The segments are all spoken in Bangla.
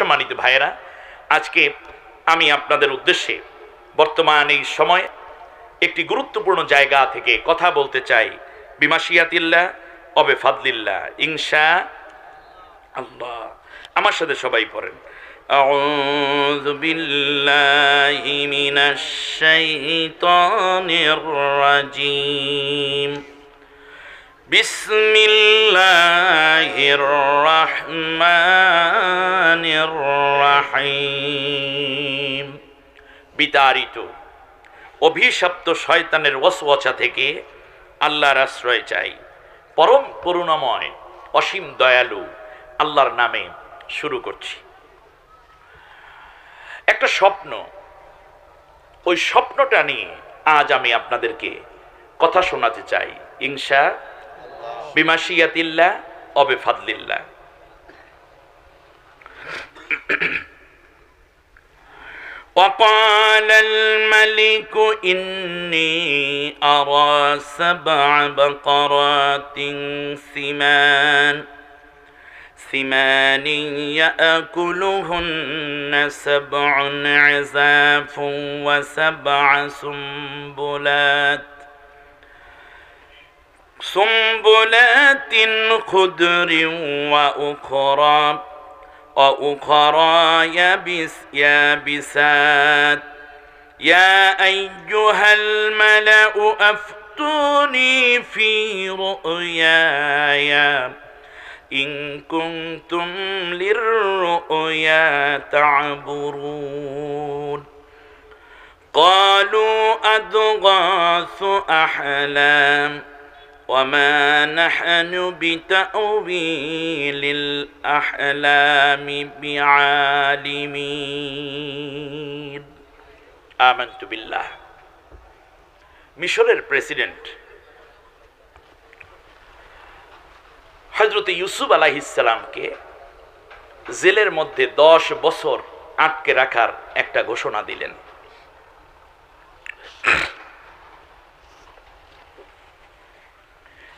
সম্মানিত ভাইয়েরা আজকে আমি আপনাদের উদ্দেশ্যে বর্তমান এই সময় একটি গুরুত্বপূর্ণ জায়গা থেকে কথা বলতে চাই বিমাশিয়াতিল্লা অবে ফাদলিল্লা ইংসা আল্লাহ আমার সাথে সবাই পড়েন أعوذ بالله من الشيطان الرجيم بسم الله বিতাড়িত অভিশপ্ত শয়তানের ওয়াসওয়াচা থেকে আল্লাহর আশ্রয় চাই পরম করুণাময় অসীম দয়ালু আল্লাহর নামে শুরু করছি একটা স্বপ্ন ওই স্বপ্নটা নিয়ে আজ আমি আপনাদেরকে কথা শোনাতে চাই ইংসা الله أو بفضل الله وقال الملك إني أرى سبع بقرات سمان سمان يأكلهن سبع عزاف وسبع سنبلات سنبلات خدر وأخرى وأخرى يبس يابسات يا أيها الملأ أفتوني في رؤياي إن كنتم للرؤيا تعبرون قالوا أضغاث أحلام وما نحن بتأويل الأحلام بعالمين آمنت بالله মিশরের প্রেসিডেন্ট হজরত ইউসুফ আলাহিসাল্লামকে জেলের মধ্যে দশ বছর আটকে রাখার একটা ঘোষণা দিলেন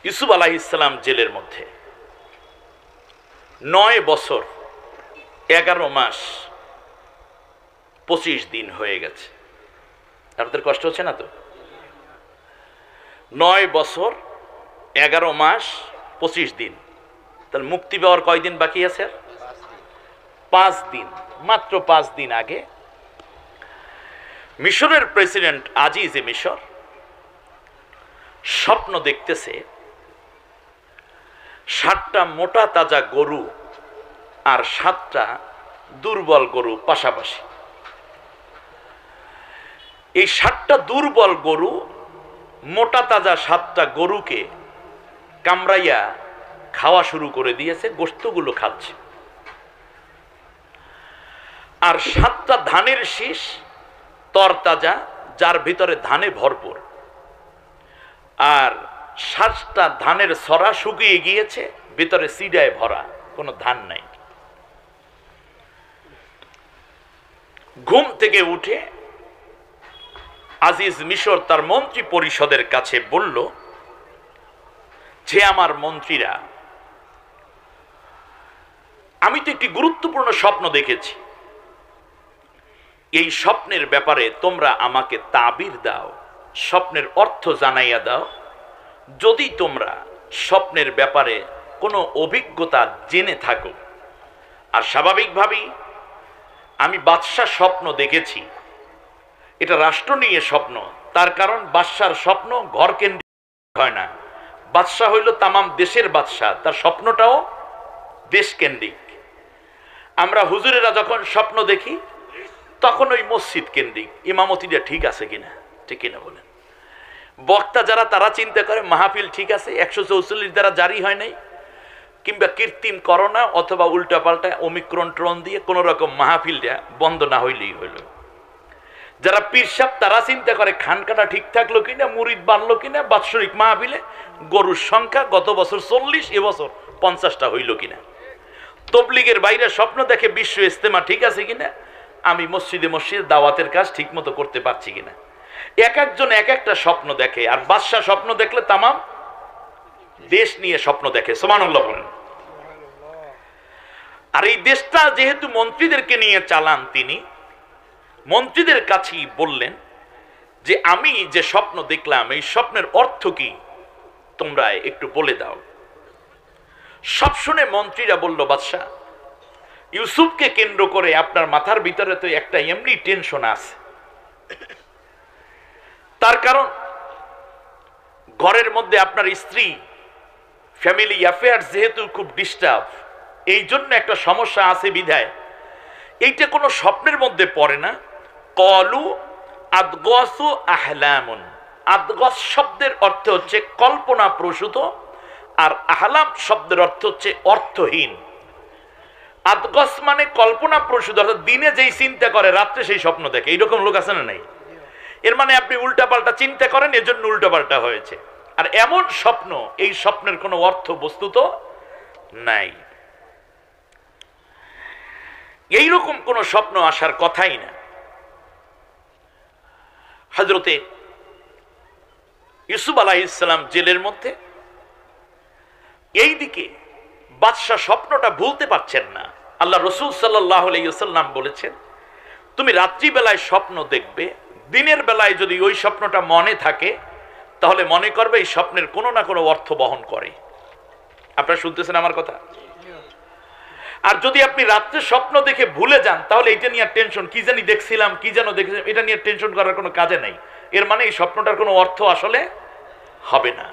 ইউসুফ আলাহ ইসলাম জেলের মধ্যে নয় বছর এগারো মাস পঁচিশ দিন হয়ে গেছে আপনাদের কষ্ট হচ্ছে না তো নয় বছর এগারো মাস পঁচিশ দিন তাহলে মুক্তি পাওয়ার কয়দিন বাকি আছে পাঁচ দিন মাত্র পাঁচ দিন আগে মিশরের প্রেসিডেন্ট আজিজে মিশর স্বপ্ন দেখতেছে ষাটটা মোটা তাজা গরু আর সাতটা দুর্বল গরু পাশাপাশি এই সাতটা দুর্বল গরু মোটা তাজা সাতটা গরুকে কামড়াইয়া খাওয়া শুরু করে দিয়েছে গোস্তগুলো খাচ্ছে আর সাতটা ধানের শীষ তরতাজা যার ভিতরে ধানে ভরপুর আর সাতটা ধানের সরা শুকিয়ে গিয়েছে ভিতরে সিডায় ভরা কোনো ধান নাই ঘুম থেকে উঠে আজিজ মিশর তার মন্ত্রী পরিষদের কাছে বলল যে আমার মন্ত্রীরা আমি তো একটি গুরুত্বপূর্ণ স্বপ্ন দেখেছি এই স্বপ্নের ব্যাপারে তোমরা আমাকে তাবির দাও স্বপ্নের অর্থ জানাইয়া দাও যদি তোমরা স্বপ্নের ব্যাপারে কোনো অভিজ্ঞতা জেনে থাকো আর স্বাভাবিকভাবেই আমি বাদশাহ স্বপ্ন দেখেছি এটা রাষ্ট্র নিয়ে স্বপ্ন তার কারণ বাদশার স্বপ্ন ঘর কেন্দ্রিক হয় না বাদশাহ হইল তামাম দেশের বাদশাহ তার স্বপ্নটাও দেশকেন্দ্রিক আমরা হুজুরেরা যখন স্বপ্ন দেখি তখন ওই মসজিদ কেন্দ্রিক ইমামতিটা ঠিক আছে কিনা ঠিক কিনা বলেন বক্তা যারা তারা চিন্তা করে মাহফিল ঠিক আছে একশো চৌচল্লিশ দ্বারা জারি হয় নাই কিংবা কৃত্রিম করোনা অথবা উল্টাপাল্টা অমিক্রণ ট্রন দিয়ে কোনো রকম মাহফিলটা বন্ধ না হইলেই হইল যারা পিরসাপ তারা চিন্তা করে খানকাটা ঠিক থাকলো কিনা মুড়িদ বাড়লো কিনা বাৎসরিক মাহফিলে গরুর সংখ্যা গত বছর চল্লিশ এবছর পঞ্চাশটা হইল কিনা তবলিগের বাইরে স্বপ্ন দেখে বিশ্ব ইস্তেমা ঠিক আছে কিনা আমি মসজিদে মসজিদে দাওয়াতের কাজ ঠিকমতো করতে পারছি কিনা এক একজন এক একটা স্বপ্ন দেখে আর বাদশাহ স্বপ্ন দেখলে তামাম দেশ নিয়ে স্বপ্ন দেখে সোমানুল্লাহ বলেন আর এই দেশটা যেহেতু মন্ত্রীদেরকে নিয়ে চালান তিনি মন্ত্রীদের কাছেই বললেন যে আমি যে স্বপ্ন দেখলাম এই স্বপ্নের অর্থ কি তোমরা একটু বলে দাও সব শুনে মন্ত্রীরা বলল বাদশাহ ইউসুফকে কেন্দ্র করে আপনার মাথার ভিতরে তো একটা এমনি টেনশন আছে তার কারণ ঘরের মধ্যে আপনার স্ত্রী ফ্যামিলি অ্যাফেয়ার যেহেতু খুব ডিস্টার্ব এই জন্য একটা সমস্যা আছে বিধায় এইটা কোনো স্বপ্নের মধ্যে পড়ে না কলু আদগসু আহলামুন আদগস শব্দের অর্থ হচ্ছে কল্পনা প্রসূত আর আহলাম শব্দের অর্থ হচ্ছে অর্থহীন আদগস মানে কল্পনা প্রসূত অর্থাৎ দিনে যেই চিন্তা করে রাত্রে সেই স্বপ্ন দেখে এইরকম লোক আছে না নাই এর মানে আপনি উল্টাপাল্টা চিন্তা করেন এজন্য উল্টাপাল্টা হয়েছে আর এমন স্বপ্ন এই স্বপ্নের কোনো অর্থ বস্তু তো নাই এইরকম কোনো স্বপ্ন আসার কথাই না হজরতে ইউসুফ আলাহ ইসলাম জেলের মধ্যে এই দিকে বাদশাহ স্বপ্নটা ভুলতে পারছেন না আল্লাহ রসুল সাল্লাহ আলাইসাল্লাম বলেছেন তুমি রাত্রিবেলায় স্বপ্ন দেখবে দিনের বেলায় যদি ওই স্বপ্নটা মনে থাকে তাহলে মনে করবে এই স্বপ্নের কোনো না কোনো অর্থ বহন করে আপনারা শুনতেছেন আমার কথা আর যদি আপনি রাত্রে স্বপ্ন দেখে ভুলে যান তাহলে এটা নিয়ে টেনশন কি জানি দেখছিলাম কি যেন দেখেছিলাম এটা নিয়ে টেনশন করার কোনো কাজে নাই এর মানে এই স্বপ্নটার কোনো অর্থ আসলে হবে না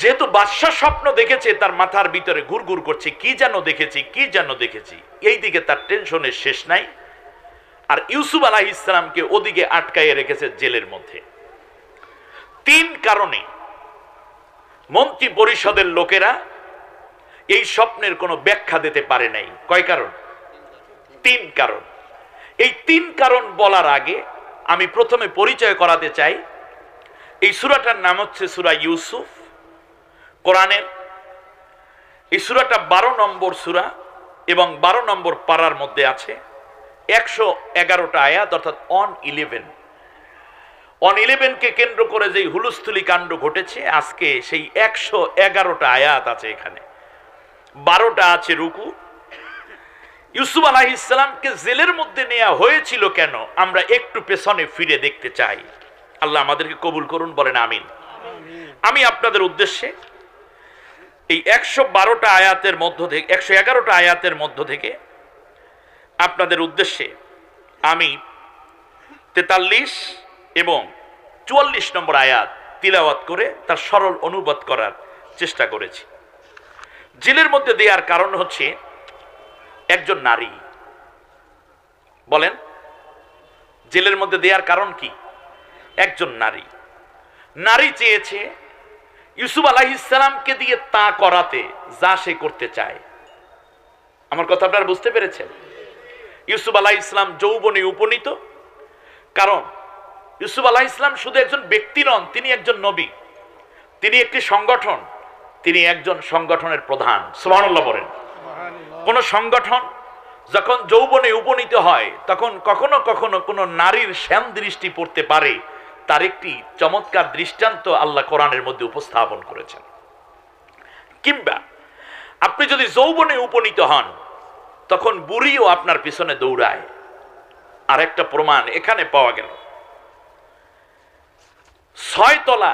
যেহেতু বাদশাহ স্বপ্ন দেখেছে তার মাথার ভিতরে ঘুর ঘুর করছে কি যেন দেখেছি কি যেন দেখেছি এই দিকে তার টেনশনের শেষ নাই আর ইউসুফ আলাহ ইসলামকে ওদিকে আটকাইয়ে রেখেছে জেলের মধ্যে তিন কারণে মন্ত্রী পরিষদের লোকেরা এই স্বপ্নের কোনো ব্যাখ্যা দিতে পারে নাই কয় কারণ তিন কারণ এই তিন কারণ বলার আগে আমি প্রথমে পরিচয় করাতে চাই এই সুরাটার নাম হচ্ছে সুরা ইউসুফ কোরআনের এই সুরাটা বারো নম্বর সুরা এবং বারো নম্বর পাড়ার মধ্যে আছে একশো এগারোটা আয়াত অর্থাৎ অন ইলেভেন অন ইলেভেনকে কেন্দ্র করে যেই হুলুস্থুলি কাণ্ড ঘটেছে আজকে সেই একশো এগারোটা আয়াত আছে এখানে বারোটা আছে রুকু ইউসুফ আলাহ ইসলামকে জেলের মধ্যে নেওয়া হয়েছিল কেন আমরা একটু পেছনে ফিরে দেখতে চাই আল্লাহ আমাদেরকে কবুল করুন বলেন আমিন আমি আপনাদের উদ্দেশ্যে এই একশো বারোটা আয়াতের মধ্য থেকে একশো এগারোটা আয়াতের মধ্য থেকে আপনাদের উদ্দেশ্যে আমি তেতাল্লিশ এবং চুয়াল্লিশ নম্বর আয়াত তিলাওয়াত করে তার সরল অনুবাদ করার চেষ্টা করেছি জেলের মধ্যে দেওয়ার কারণ হচ্ছে একজন নারী বলেন জেলের মধ্যে দেওয়ার কারণ কি একজন নারী নারী চেয়েছে ইউসুফ আলাহিসাল্লামকে দিয়ে তা করাতে যা সে করতে চায় আমার কথা আপনারা বুঝতে পেরেছেন ইউসুফ আলাহ ইসলাম যৌবনে উপনীত কারণ ইউসুফ আলাহ ইসলাম শুধু একজন ব্যক্তি নন তিনি একজন নবী তিনি একটি সংগঠন তিনি একজন সংগঠনের প্রধান সুবহানাল্লাহ বলেন কোন সংগঠন যখন যৌবনে উপনীত হয় তখন কখনো কখনো কোনো নারীর শ্যাম দৃষ্টি পড়তে পারে তার একটি চমৎকার দৃষ্টান্ত আল্লাহ কোরআনের মধ্যে উপস্থাপন করেছেন কিংবা আপনি যদি যৌবনে উপনীত হন তখন বুড়িও আপনার পিছনে দৌড়ায় আর একটা প্রমাণ এখানে পাওয়া গেল তলা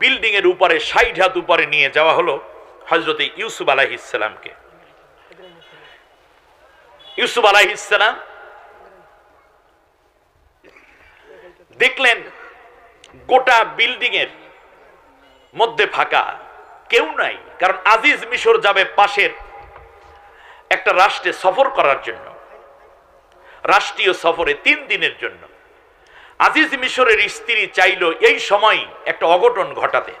বিল্ডিং এর উপরে ষাট হাত উপরে নিয়ে যাওয়া হলো হজরত ইউসুফ আলাহ ইসলামকে ইউসুফ আলাহ ইসলাম দেখলেন গোটা বিল্ডিং এর মধ্যে ফাঁকা কেউ নাই কারণ আজিজ মিশর যাবে পাশের একটা রাষ্ট্রে সফর করার জন্য রাষ্ট্রীয় সফরে তিন দিনের জন্য আজিজ মিশরের স্ত্রী চাইল এই সময় একটা অঘটন ঘটাতে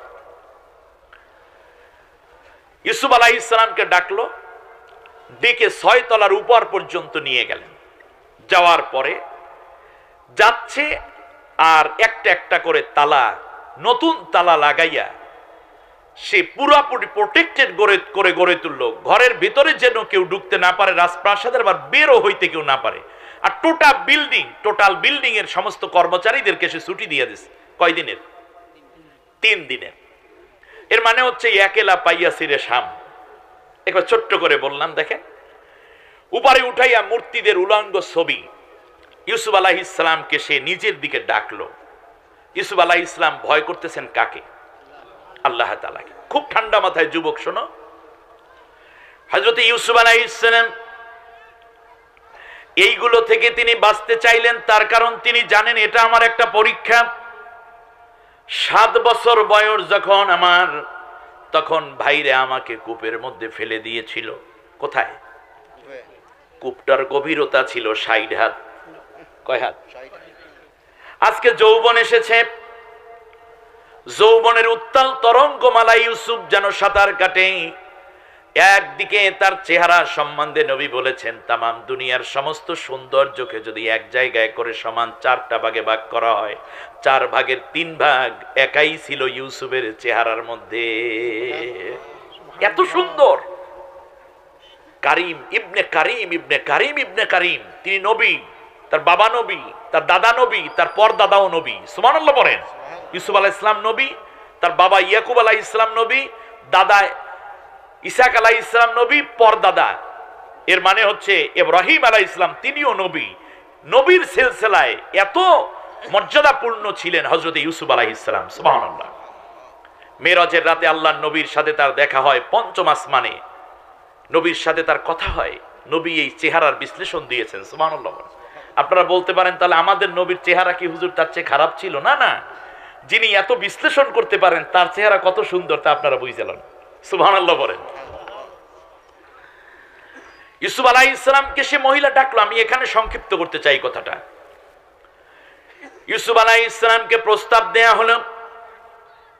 ইসুফ আলাহ ইসলামকে ডাকলো ডেকে ছয় তলার উপর পর্যন্ত নিয়ে গেলেন যাওয়ার পরে যাচ্ছে আর একটা একটা করে তালা নতুন তালা লাগাইয়া সে পুরাপুরি প্রোটেক্টেড গড়ে করে গড়ে তুললো ঘরের ভিতরে যেন কেউ ঢুকতে না পারে রাজপ্রাসাদের আবার বেরো হইতে কেউ না পারে আর টোটাল বিল্ডিং টোটাল বিল্ডিং এর সমস্ত কর্মচারীদেরকে সে ছুটি দিয়ে দিস কয়দিনের তিন দিনের এর মানে হচ্ছে একেলা পাইয়া সিরে শাম একবার ছোট্ট করে বললাম দেখেন উপারে উঠাইয়া মূর্তিদের উলঙ্গ ছবি ইউসুফ আলাহ ইসলামকে সে নিজের দিকে ডাকলো ইউসুফ আলাহ ইসলাম ভয় করতেছেন কাকে আল্লাহ তালাকে খুব ঠান্ডা মাথায় যুবক শোনো হজরত ইউসুফ আলাহ ইসলাম এইগুলো থেকে তিনি বাঁচতে চাইলেন তার কারণ তিনি জানেন এটা আমার একটা পরীক্ষা সাত বছর বয়স যখন আমার তখন ভাইরে আমাকে কূপের মধ্যে ফেলে দিয়েছিল কোথায় কূপটার গভীরতা ছিল ষাট হাত কয় হাত আজকে যৌবন এসেছে যৌবনের উত্তাল তরঙ্গমালা ইউসুফ যেন সাঁতার কাটে একদিকে তার চেহারা সম্বন্ধে নবী বলেছেন তামাম দুনিয়ার সমস্ত সৌন্দর্যকে যদি এক জায়গায় করে সমান চারটা ভাগে ভাগ করা হয় চার ভাগের তিন ভাগ একাই ছিল ইউসুফের চেহারার মধ্যে এত সুন্দর কারিম ইবনে কারিম ইবনে কারিম ইবনে কারিম তিনি নবী তার বাবা নবী তার দাদা নবী তার পর দাদাও নবী সুমানুল্লাহ বলেন ইউসুফ আলাহ ইসলাম নবী তার বাবা ইয়াকুব আলাহ ইসলাম নবী দাদা ইসাক আলাহ ইসলাম নবী পরদাদা এর মানে হচ্ছে এব্রাহিম আলাহ ইসলাম তিনিও নবী নবীর সিলসিলায় এত মর্যাদাপূর্ণ ছিলেন হজরত ইউসুফ আলাহ ইসলাম সুবাহ মেরজের রাতে আল্লাহ নবীর সাথে তার দেখা হয় পঞ্চম আসমানে নবীর সাথে তার কথা হয় নবী এই চেহারার বিশ্লেষণ দিয়েছেন সুবাহ আপনারা বলতে পারেন তাহলে আমাদের নবীর চেহারা কি হুজুর তার চেয়ে খারাপ ছিল না না যিনি এত বিশ্লেষণ করতে পারেন তার চেহারা কত সুন্দর তা আপনারা বুঝে গেলেন বুঝলেন আল্লাহ বলেন ইউসুফ আলাহ ইসলামকে সে মহিলা ডাকলো আমি এখানে সংক্ষিপ্ত করতে চাই কথাটা ইউসুফ আলাহ ইসলামকে প্রস্তাব দেয়া হলো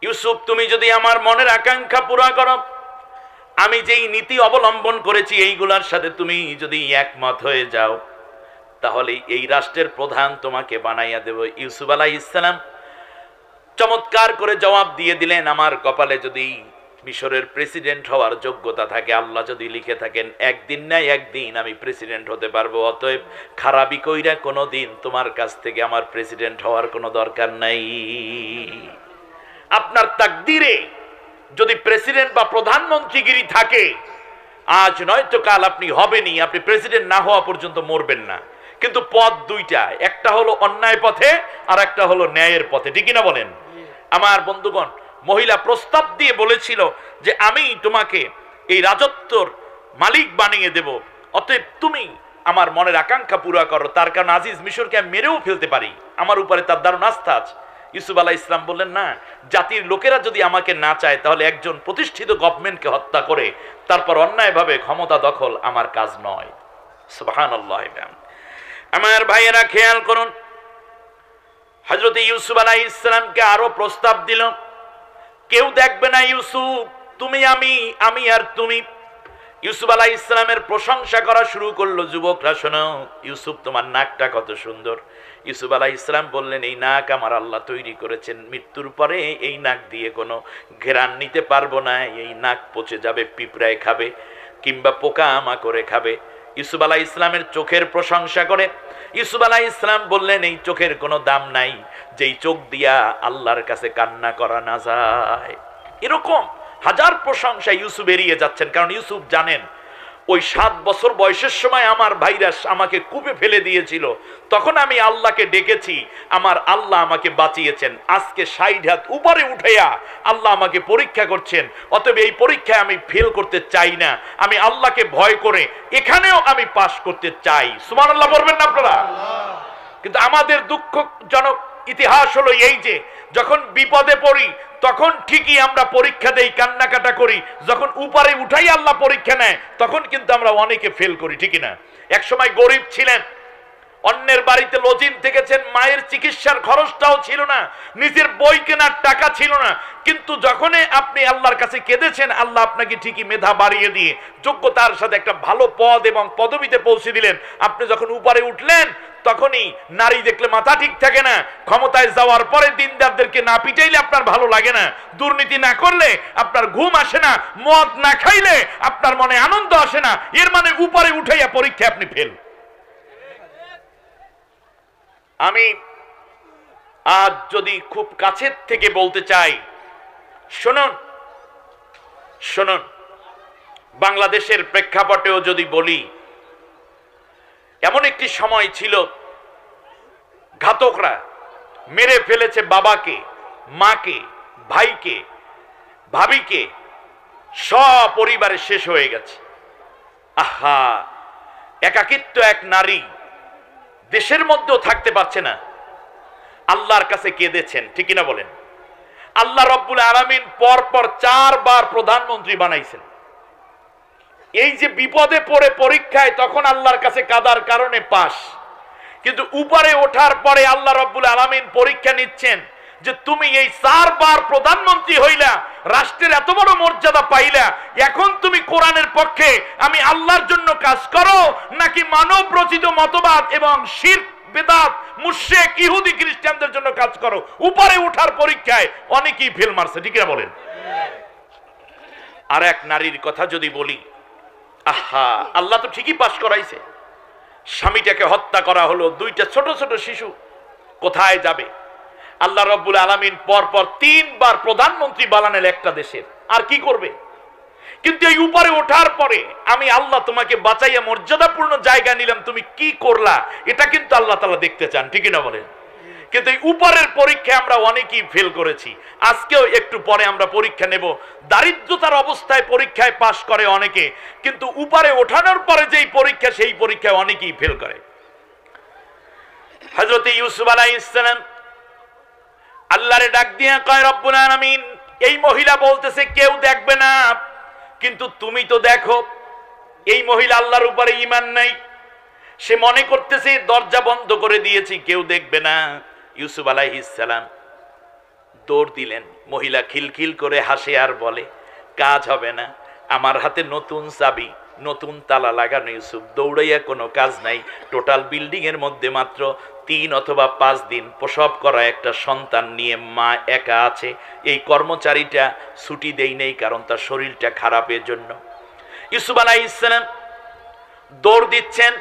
ইউসুফ তুমি যদি আমার মনের আকাঙ্ক্ষা পুরা করো আমি যেই নীতি অবলম্বন করেছি এইগুলার সাথে তুমি যদি একমত হয়ে যাও তাহলে এই রাষ্ট্রের প্রধান তোমাকে বানাইয়া দেব ইউসুফ আলাহ ইসলাম চমৎকার করে জবাব দিয়ে দিলেন আমার কপালে যদি মিশরের প্রেসিডেন্ট হওয়ার যোগ্যতা থাকে আল্লাহ যদি লিখে থাকেন একদিন না একদিন আমি প্রেসিডেন্ট হতে পারবো অতএব খারাপি কইরা কোনো দিন তোমার কাছ থেকে আমার প্রেসিডেন্ট হওয়ার কোনো দরকার নাই আপনার তাকদিরে যদি প্রেসিডেন্ট বা প্রধানমন্ত্রীগিরি থাকে আজ নয়তো কাল আপনি হবেনি আপনি প্রেসিডেন্ট না হওয়া পর্যন্ত মরবেন না কিন্তু পথ দুইটা একটা হলো অন্যায় পথে আর একটা হলো ন্যায়ের পথে ঠিক না বলেন আমার বন্ধুগণ মহিলা প্রস্তাব দিয়ে বলেছিল যে আমি তোমাকে এই রাজত্বর মালিক বানিয়ে দেব অতএব তুমি আমার মনের আকাঙ্ক্ষা পুরো করো তার কারণ আজিজ মিশরকে আমি মেরেও ফেলতে পারি আমার উপরে তার দারুণ আস্থা আছে ইউসুফ আলাহ ইসলাম বললেন না জাতির লোকেরা যদি আমাকে না চায় তাহলে একজন প্রতিষ্ঠিত গভর্নমেন্টকে হত্যা করে তারপর অন্যায়ভাবে ক্ষমতা দখল আমার কাজ নয় সুবাহান আমার ভাইয়েরা খেয়াল করুন হজরত ইউসুফ আলাহ ইসলামকে আরো প্রস্তাব দিল কেউ দেখবে না ইউসুফ তুমি আমি আমি আর তুমি ইউসুফ আলাহ ইসলামের প্রশংসা করা শুরু করলো যুবকরা শোনো ইউসুফ তোমার নাকটা কত সুন্দর ইউসুফ আলাহ ইসলাম বললেন এই নাক আমার আল্লাহ তৈরি করেছেন মৃত্যুর পরে এই নাক দিয়ে কোনো ঘেরান নিতে পারবো না এই নাক পচে যাবে পিঁপড়ায় খাবে কিংবা পোকা আমা করে খাবে ইউসুফ আলাহ ইসলামের চোখের প্রশংসা করে ইসুফ আলাহ ইসলাম বললেন এই চোখের কোনো দাম নাই যেই চোখ দিয়া আল্লাহর কাছে কান্না করা না যায় এরকম হাজার প্রশংসা ইউসুফ এড়িয়ে যাচ্ছেন কারণ ইউসুফ জানেন ওই সাত বছর বয়সের সময় আমার ভাইরাস আমাকে কূপে ফেলে দিয়েছিল তখন আমি আল্লাহকে ডেকেছি আমার আল্লাহ আমাকে বাঁচিয়েছেন আজকে সাইড হাত উপরে উঠেয়া আল্লাহ আমাকে পরীক্ষা করছেন অতএব এই পরীক্ষায় আমি ফেল করতে চাই না আমি আল্লাহকে ভয় করে এখানেও আমি পাশ করতে চাই সুমান আল্লাহ বলবেন না আপনারা কিন্তু আমাদের দুঃখজনক ইতিহাস হলো এই যে যখন বিপদে পড়ি তখন ঠিকই আমরা পরীক্ষা দেই কান্নাকাটা করি যখন উপারে উঠাই আল্লাহ পরীক্ষা নেয় তখন কিন্তু আমরা অনেকে ফেল করি ঠিকই না একসময় গরিব ছিলেন অন্যের বাড়িতে লজিন থেকেছেন মায়ের চিকিৎসার খরচটাও ছিল না নিজের বই কেনার টাকা ছিল না কিন্তু যখনই আপনি আল্লাহর কাছে কেঁদেছেন আল্লাহ আপনাকে ঠিকই মেধা বাড়িয়ে দিয়ে যোগ্যতার সাথে একটা ভালো পদ এবং পদবিতে পৌঁছে দিলেন আপনি যখন উপরে উঠলেন তখনই নারী দেখলে মাথা ঠিক থাকে না ক্ষমতায় যাওয়ার পরে দিনদারদেরকে না পিটাইলে আপনার ভালো লাগে না দুর্নীতি না করলে আপনার ঘুম আসে না মদ না খাইলে আপনার মনে আনন্দ আসে না এর মানে উপরে উঠাইয়া পরীক্ষা আপনি ফেল আমি আজ যদি খুব কাছের থেকে বলতে চাই শুনুন শুনুন বাংলাদেশের প্রেক্ষাপটেও যদি বলি এমন একটি সময় ছিল ঘাতকরা মেরে ফেলেছে বাবাকে মাকে ভাইকে ভাবিকে সপরিবারে শেষ হয়ে গেছে আহা একাকিত্ব এক নারী দেশের মধ্যেও থাকতে পারছে না আল্লাহর কাছে কেঁদেছেন ঠিকই না বলেন আল্লাহ রব্বুল আলমিন পরপর চারবার প্রধানমন্ত্রী বানাইছেন এই যে বিপদে পড়ে পরীক্ষায় তখন আল্লাহর কাছে কাদার কারণে পাশ কিন্তু উপরে ওঠার পরে আল্লাহ রব্বুল আলমিন পরীক্ষা নিচ্ছেন যে তুমি এই চারবার প্রধানমন্ত্রী হইলা রাষ্ট্রের এত বড় মর্যাদা পাইলা এখন তুমি কোরআনের পক্ষে আমি আল্লাহর জন্য কাজ করো নাকি মানব রচিত মতবাদ এবং শির বেদাত ইহুদি খ্রিস্টানদের জন্য কাজ করো উপরে উঠার পরীক্ষায় অনেকেই ফেল মারছে ঠিক বলেন আর এক নারীর কথা যদি বলি আহা আল্লাহ তো ঠিকই পাশ করাইছে স্বামীটাকে হত্যা করা হলো দুইটা ছোট ছোট শিশু কোথায় যাবে আল্লাহ রব্বুল আলমিন পরপর তিনবার প্রধানমন্ত্রী বানালেন একটা দেশের আর কি করবে কিন্তু এই উপরে ওঠার পরে আমি আল্লাহ তোমাকে বাঁচাইয়া মর্যাদাপূর্ণ জায়গা নিলাম তুমি কি করলা এটা কিন্তু আল্লাহ তালা দেখতে চান ঠিক না বলেন কিন্তু এই উপরের পরীক্ষায় আমরা অনেকেই ফেল করেছি আজকেও একটু পরে আমরা পরীক্ষা নেব দারিদ্রতার অবস্থায় পরীক্ষায় পাশ করে অনেকে কিন্তু উপরে ওঠানোর পরে যেই পরীক্ষা সেই পরীক্ষায় অনেকেই ফেল করে হজরত ইউসুফ আলাহ ইসলাম আল্লাহরে ডাক দিয়ে কয় রব্বুল আলামিন এই মহিলা বলতেছে কেউ দেখবে না কিন্তু তুমি তো দেখো এই মহিলা আল্লাহর উপরে ইমান নাই সে মনে করতেছে দরজা বন্ধ করে দিয়েছি কেউ দেখবে না ইউসুফ সালাম দৌড় দিলেন মহিলা খিলখিল করে হাসে আর বলে কাজ হবে না আমার হাতে নতুন চাবি নতুন তালা লাগানো ইউসুফ দৌড়াইয়া কোনো কাজ নাই টোটাল বিল্ডিংয়ের মধ্যে মাত্র তিন অথবা পাঁচ দিন প্রসব করা একটা সন্তান নিয়ে মা একা আছে এই কর্মচারীটা ছুটি দেই নেই কারণ তার শরীরটা খারাপের জন্য ইউসুফ আলাই ইসলাম দৌড় দিচ্ছেন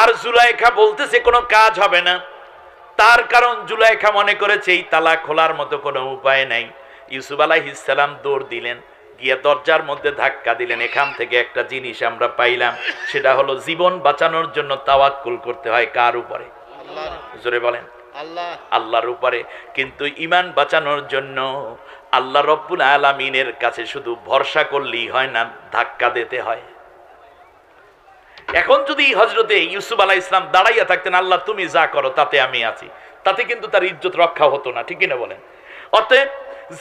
আর জুলাইখা বলতেছে কোনো কাজ হবে না তার কারণ জুলাইখা মনে করেছে এই তালা খোলার মতো কোনো উপায় নাই ইউসুফ আলাহ ইসলাম দৌড় দিলেন গিয়ে দরজার মধ্যে ধাক্কা দিলেন এখান থেকে একটা জিনিস আমরা পাইলাম সেটা হলো জীবন বাঁচানোর জন্য তাওয়াক্কুল করতে হয় কার উপরে জোরে বলেন আল্লাহর উপরে কিন্তু ইমান বাঁচানোর জন্য আল্লাহ রব্বুল আলমিনের কাছে শুধু ভরসা করলেই হয় না ধাক্কা দিতে হয় এখন যদি হজরতে ইউসুফ আলাহ ইসলাম দাঁড়াইয়া থাকতেন আল্লাহ তুমি যা করো তাতে আমি আছি তাতে কিন্তু তার ইজ্জত রক্ষা হতো না ঠিকই না বলেন অতএব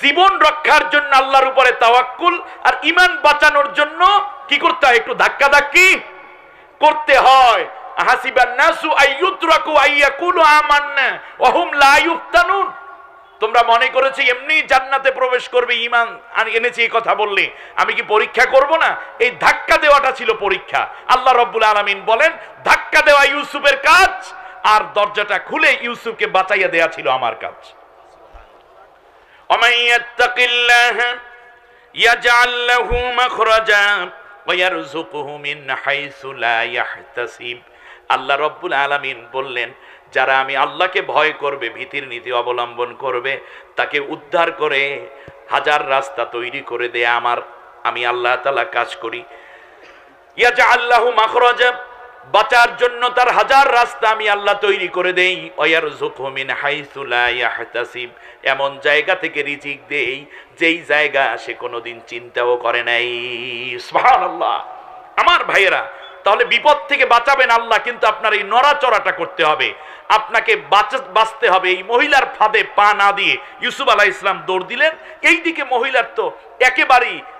জীবন রক্ষার জন্য আল্লাহর উপরে তাওয়াক্কুল আর ইমান বাঁচানোর জন্য কি করতে হয় একটু ধাক্কা ধাক্কি করতে হয় নাসু আমান্না ওয়া হুম লা ইফতানুন তোমরা মনে করেছি এমনি জান্নাতে প্রবেশ করবে ইমান এনেছি এই কথা বললে আমি কি পরীক্ষা করব না এই ধাক্কা দেওয়াটা ছিল পরীক্ষা আল্লাহ রব্বুল আলমিন বলেন ধাক্কা দেওয়া ইউসুফের কাজ আর দরজাটা খুলে ইউসুফকে বাঁচাইয়া দেয়া ছিল আমার কাজ ومن يتق الله يجعل له مخرجا ويرزقه من حيث لا يحتسب আল্লাহ রব্বুল আলামিন বললেন যারা আমি আল্লাহকে ভয় করবে ভীতির নীতি অবলম্বন করবে তাকে উদ্ধার করে হাজার রাস্তা তৈরি করে দেয়া আমার আমি আল্লাহ তালা কাজ করি ইয়াজা আল্লাহ মাখরজা বাঁচার জন্য তার হাজার রাস্তা আমি আল্লাহ তৈরি করে দেই এমন জায়গা থেকে রিজিক দেই যেই জায়গা সে কোনোদিন চিন্তাও করে নাই আমার ভাইয়েরা তাহলে বিপদ থেকে বাঁচাবেন আল্লাহ কিন্তু আপনার এই নড়াচড়াটা করতে হবে আপনাকে বাঁচতে হবে এই মহিলার ফাঁদে পা না দিয়ে ইউসুফ আলাহ ইসলাম দৌড় দিলেন এই দিকে মহিলার তো একেবারেই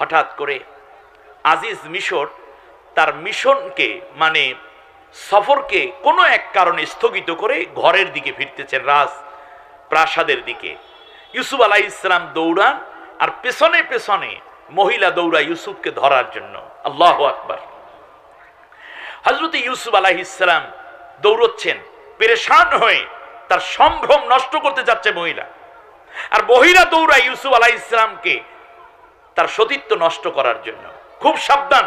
হঠাৎ করে আজিজ মিশর তার মিশনকে মানে সফরকে কোনো এক কারণে স্থগিত করে ঘরের দিকে ফিরতেছেন রাজ প্রাসাদের দিকে ইউসুফ আলাহ ইসলাম দৌড়ান আর পেছনে পেছনে মহিলা দৌড়া ইউসুফকে ধরার জন্য আল্লাহ আকবর হজরত ইউসুফ আলাহ ইসলাম দৌড়চ্ছেন পেরেশান হয়ে তার সম্ভ্রম নষ্ট করতে যাচ্ছে মহিলা আর মহিলা দৌড়া ইউসুফ আলাহ ইসলামকে তার সতীত্ব নষ্ট করার জন্য খুব সাবধান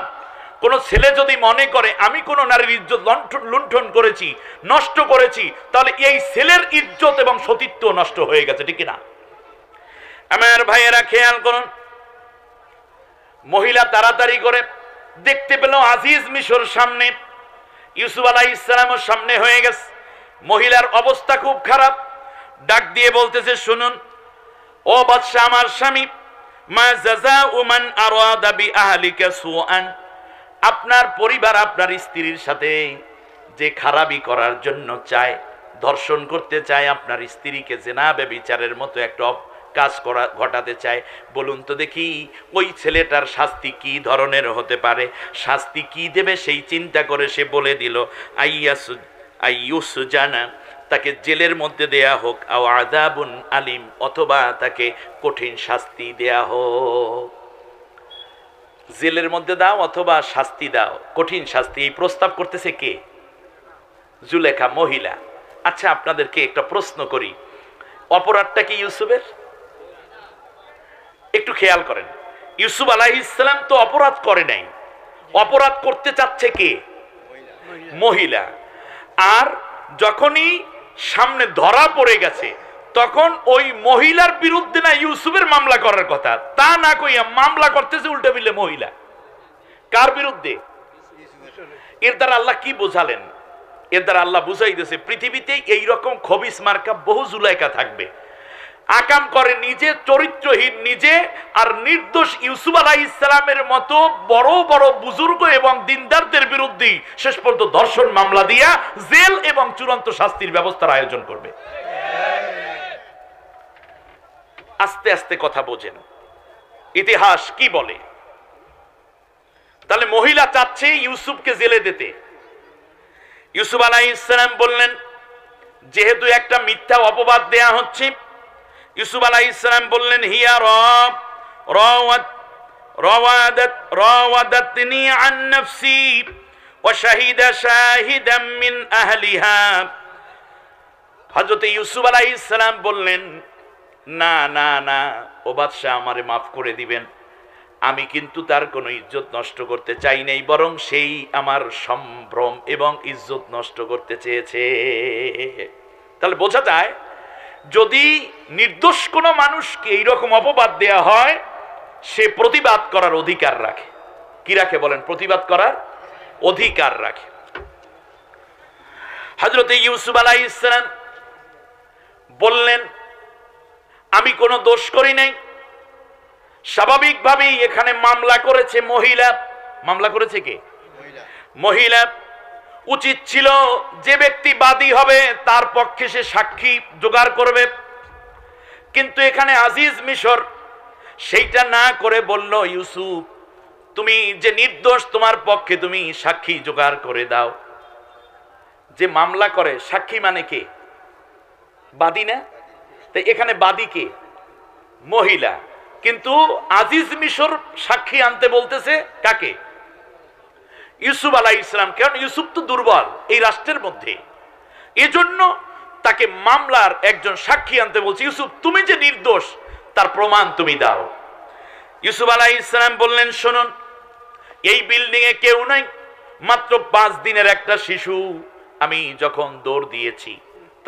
কোন ছেলে যদি মনে করে আমি কোনো নারীর ইজ্জত লণ্ঠন লুণ্ঠন করেছি নষ্ট করেছি তাহলে এই ছেলের ইজ্জত এবং সতীত্ব নষ্ট হয়ে গেছে ঠিক না আমার ভাইয়েরা খেয়াল করুন মহিলা তাড়াতাড়ি করে দেখতে পেল আজিজ মিশর সামনে ইউসুফ আলাহ ইসলামের সামনে হয়ে গেছে মহিলার অবস্থা খুব খারাপ ডাক দিয়ে বলতেছে শুনুন ও বাদশাহ আমার স্বামী মা জাজা উমান আপনার পরিবার আপনার স্ত্রীর সাথে যে খারাপি করার জন্য চায় ধর্ষণ করতে চায় আপনার স্ত্রীকে জেনা বিচারের মতো একটা কাজ করা ঘটাতে চায় বলুন তো দেখি ওই ছেলেটার শাস্তি কি ধরনের হতে পারে শাস্তি কি দেবে সেই চিন্তা করে সে বলে দিল আইয়াসু আইয়ুসু জানা তাকে জেলের মধ্যে দেয়া হোক আও আদাবুন আলিম অথবা তাকে কঠিন শাস্তি দেয়া হোক জেলের মধ্যে দাও অথবা শাস্তি দাও কঠিন শাস্তি এই প্রস্তাব করতেছে কে জুলেখা মহিলা আচ্ছা আপনাদেরকে একটা প্রশ্ন করি অপরাধটা কি ইউসুফের একটু খেয়াল করেন ইউসুফ ইসলাম তো অপরাধ করে নাই অপরাধ করতে চাচ্ছে কে মহিলা আর যখনই সামনে ধরা পড়ে গেছে তখন ওই মহিলার বিরুদ্ধে না ইউসুফের মামলা করার কথা তা না কইয়া মামলা করতেছে উল্টে বিলে মহিলা কার বিরুদ্ধে এর দ্বারা আল্লাহ কি বোঝালেন এর দ্বারা আল্লাহ বুঝাইতেছে পৃথিবীতে এইরকম খবিস মার্কা বহু জুলাইকা থাকবে আকাম করে নিজে চরিত্রহীন নিজে আর নির্দোষ ইউসুফ আলাহ ইসলামের মতো বড় বড় বুজুর্গ এবং দিনদারদের বিরুদ্ধে শেষ পর্যন্ত ধর্ষণ মামলা দিয়া জেল এবং চূড়ান্ত শাস্তির ব্যবস্থার আয়োজন করবে আস্তে আস্তে কথা বোঝেন ইতিহাস কি বলে তাহলে মহিলা চাচ্ছে ইউসুফকে জেলে দিতে ইউসুফ আলাহ ইসলাম বললেন যেহেতু একটা মিথ্যা অপবাদ দেয়া হচ্ছে ইউসুফ আলাই ইসলাম বললেন হিয়া রব রাওয়াদাতনি আন নফসি ওয়া শাহিদা শাহিদাম মিন আহলিহা হযরত ইউসুফ আলাইহিস সালাম বললেন না না না ও বাদশাহ আমারে মাফ করে দিবেন আমি কিন্তু তার কোনো ইজ্জত নষ্ট করতে চাই নাই বরং সেই আমার সম্ভ্রম এবং ইজ্জত নষ্ট করতে চেয়েছে তাহলে বোঝা যায় যদি নির্দোষ কোনো মানুষকে এইরকম অপবাদ দেয়া হয় সে প্রতিবাদ করার অধিকার রাখে কি রাখে বলেন প্রতিবাদ করার অধিকার রাখে হজরত ইউসুফ আলাই ইসলাম বললেন আমি কোনো দোষ করি নাই স্বাভাবিকভাবেই এখানে মামলা করেছে মহিলা মামলা করেছে কে মহিলা উচিত ছিল যে ব্যক্তি বাদী হবে তার পক্ষে সে সাক্ষী জোগাড় করবে কিন্তু এখানে আজিজ মিশর সেইটা না করে বলল ইউসুফ তুমি যে নির্দোষ তোমার পক্ষে তুমি সাক্ষী জোগাড় করে দাও যে মামলা করে সাক্ষী মানে কে বাদী না তাই এখানে বাদী কে মহিলা কিন্তু আজিজ মিশর সাক্ষী আনতে বলতেছে কাকে ইউসুফ আলাহ ইসলাম কারণ ইউসুফ তো দুর্বল এই রাষ্ট্রের মধ্যে এজন্য তাকে মামলার একজন সাক্ষী আনতে বলছে ইউসুফ তুমি যে নির্দোষ তার প্রমাণ তুমি দাও ইউসুফ আলাহ ইসলাম বললেন শুনুন এই বিল্ডিং এ কেউ নাই মাত্র পাঁচ দিনের একটা শিশু আমি যখন দৌড় দিয়েছি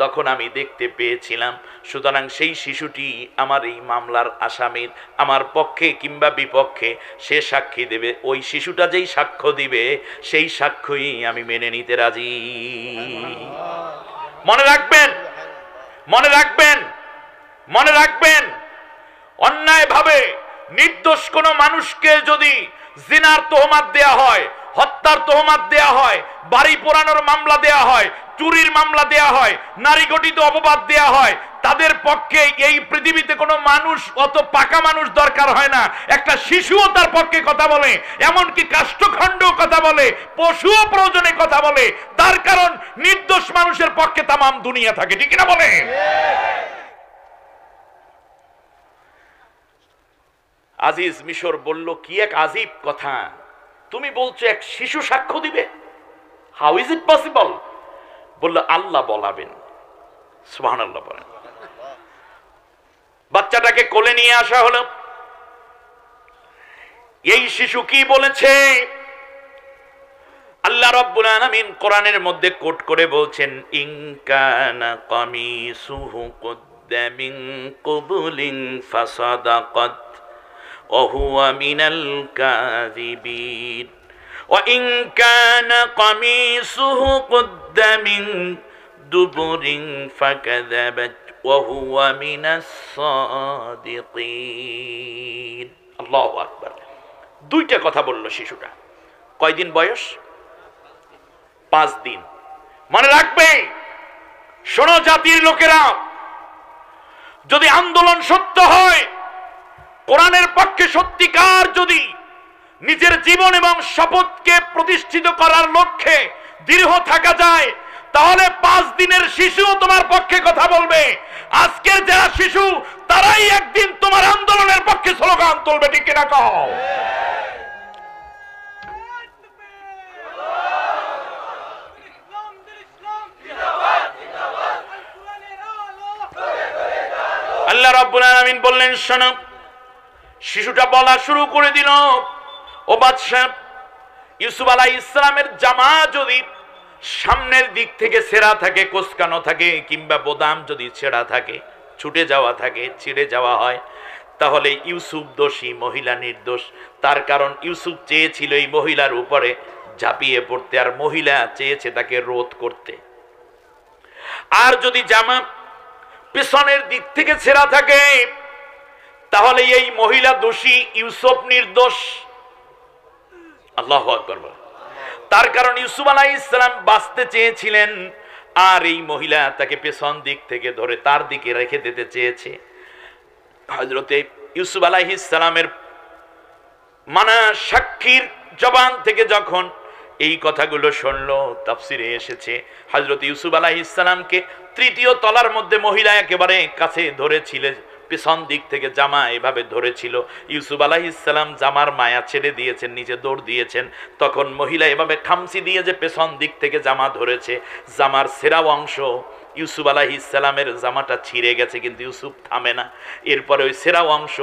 তখন আমি দেখতে পেয়েছিলাম সুতরাং সেই শিশুটি আমার এই মামলার আসামির আমার পক্ষে কিংবা বিপক্ষে সে সাক্ষী দেবে ওই শিশুটা যেই সাক্ষ্য দিবে সেই সাক্ষ্যই আমি মেনে নিতে রাজি মনে রাখবেন মনে রাখবেন মনে রাখবেন অন্যায়ভাবে নির্দোষ কোনো মানুষকে যদি জিনার তোহমাত দেয়া হয় হত্যার তোহমাত দেয়া হয় বাড়ি পোড়ানোর মামলা দেয়া হয় চুরির মামলা দেয়া হয় নারী গঠিত অপবাদ দেয়া হয় তাদের পক্ষে এই পৃথিবীতে কোনো মানুষ অত পাকা মানুষ দরকার হয় না একটা শিশুও তার পক্ষে কথা বলে এমনকি কাষ্ঠখণ্ড কথা বলে পশুও প্রয়োজনে কথা বলে তার কারণ নির্দোষ মানুষের পক্ষে তাম দুনিয়া থাকে ঠিক না বলে আজিজ মিশর বলল কি এক আজিব কথা তুমি বলছো এক শিশু সাক্ষ্য দিবে হাউ ইজ ইট পসিবল বললো আল্লাহ বলাবেন সুহান আল্লাহ বলেন বাচ্চাটাকে কোলে নিয়ে আসা হলো এই শিশু কি বলেছে আল্লাহ রব্বুল আলামিন কোরআনের মধ্যে কোট করে বলছেন কমি সুহু কুদ্দা কবুলিং ফাসাদা ফাসাদাকাত وهو من الكاذبين وإن كان قميصه قد من دبر فكذبت وهو من الصادقين الله أكبر দুইটা কথা বলল শিশুটা কয়দিন বয়স পাঁচ দিন মনে রাখবে শোনো জাতির লোকেরা যদি আন্দোলন সত্য হয় কোরআনের পক্ষে সত্যিকার যদি নিজের জীবন এবং শপথকে প্রতিষ্ঠিত করার লক্ষ্যে দৃঢ় থাকা যায় তাহলে পাঁচ দিনের শিশু তোমার পক্ষে কথা বলবে আজকের যারা শিশু তারাই একদিন তোমার আন্দোলনের পক্ষে স্লোগান তুলবে ঠিক কিনা কহ আল্লাহ রব্বুল আলমিন বললেন শোনো শিশুটা বলা শুরু করে দিল ও বাদশাহ ইউসুফ আলাহ ইসলামের জামা যদি সামনের দিক থেকে সেরা থাকে কোসকানো থাকে কিংবা বোদাম যদি ছেঁড়া থাকে ছুটে যাওয়া থাকে ছিঁড়ে যাওয়া হয় তাহলে ইউসুফ দোষী মহিলা নির্দোষ তার কারণ ইউসুফ চেয়েছিল এই মহিলার উপরে ঝাঁপিয়ে পড়তে আর মহিলা চেয়েছে তাকে রোধ করতে আর যদি জামা পেছনের দিক থেকে ছেঁড়া থাকে তাহলে এই মহিলা দোষী ইউসুফ নির্দোষ আল্লাহ তার কারণ ইউসুফ আলাহ ইসলাম বাঁচতে চেয়েছিলেন আর এই মহিলা তাকে পেছন দিক থেকে ধরে তার দিকে রেখে দিতে চেয়েছে হজরতে ইউসুফ আলাহ ইসলামের মানা সাক্ষীর জবান থেকে যখন এই কথাগুলো শুনলো তাফসিরে এসেছে হজরত ইউসুফ আলাহ ইসলামকে তৃতীয় তলার মধ্যে মহিলা একেবারে কাছে ধরেছিলেন পেছন দিক থেকে জামা এভাবে ধরেছিল ইউসুফ আলাহ ইসলাম জামার মায়া ছেড়ে দিয়েছেন নিচে দৌড় দিয়েছেন তখন মহিলা এভাবে খামসি দিয়ে যে পেছন দিক থেকে জামা ধরেছে জামার সেরা অংশ ইউসুফ আলাহি জামাটা ছিঁড়ে গেছে কিন্তু ইউসুফ থামে না এরপরে ওই সেরা অংশ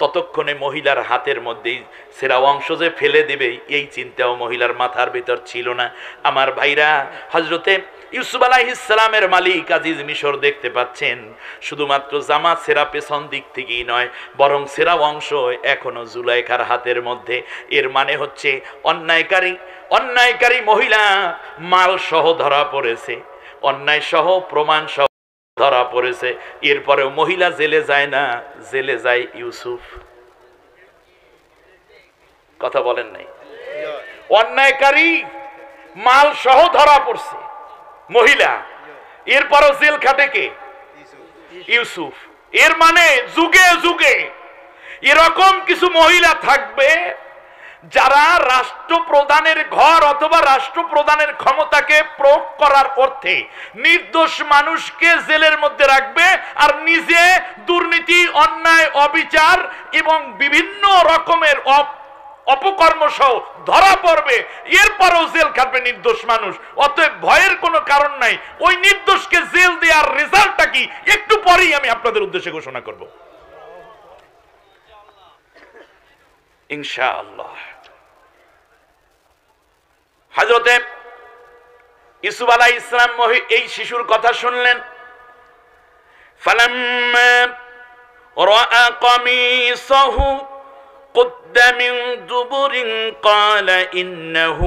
ততক্ষণে মহিলার হাতের মধ্যেই সেরা অংশ যে ফেলে দেবে এই চিন্তাও মহিলার মাথার ভিতর ছিল না আমার ভাইরা হজরতে ইউসুফ ইসলামের মালিক আজিজ মিশর দেখতে পাচ্ছেন শুধুমাত্র জামা সেরা পেছন দিক থেকেই নয় বরং সেরা অংশ এখনো জুলাইকার হাতের মধ্যে এর মানে হচ্ছে অন্যায়কারী অন্যায়কারী মহিলা মাল সহ ধরা পড়েছে অন্যায় সহ প্রমাণ সহ ধরা পড়েছে এরপরেও মহিলা জেলে যায় না জেলে যায় ইউসুফ কথা বলেন নাই অন্যায়কারী মাল সহ ধরা পড়ছে মহিলা এরপরও জেল খাটে কে ইউসুফ এর মানে যুগে যুগে এরকম কিছু মহিলা থাকবে যারা রাষ্ট্রপ্রধানের ঘর অথবা রাষ্ট্রপ্রধানের ক্ষমতাকে প্রয়োগ করার অর্থে নির্দোষ মানুষকে জেলের মধ্যে রাখবে আর নিজে দুর্নীতি অন্যায় অবিচার এবং বিভিন্ন রকমের অপকর্ম সহ ধরা পড়বে এরপরেও জেল খাটবে নির্দোষ মানুষ অতএব ভয়ের কোনো কারণ নাই ওই নির্দোষকে জেল দেওয়ার রেজাল্টটা কি একটু পরেই আমি আপনাদের উদ্দেশ্যে ঘোষণা করব ইনশাআল্লাহ হাজরতে ইসুফ আলাহ ইসলাম এই শিশুর কথা শুনলেন ফালাম্মা রাআ কামিসাহু قد من دبر قال إنه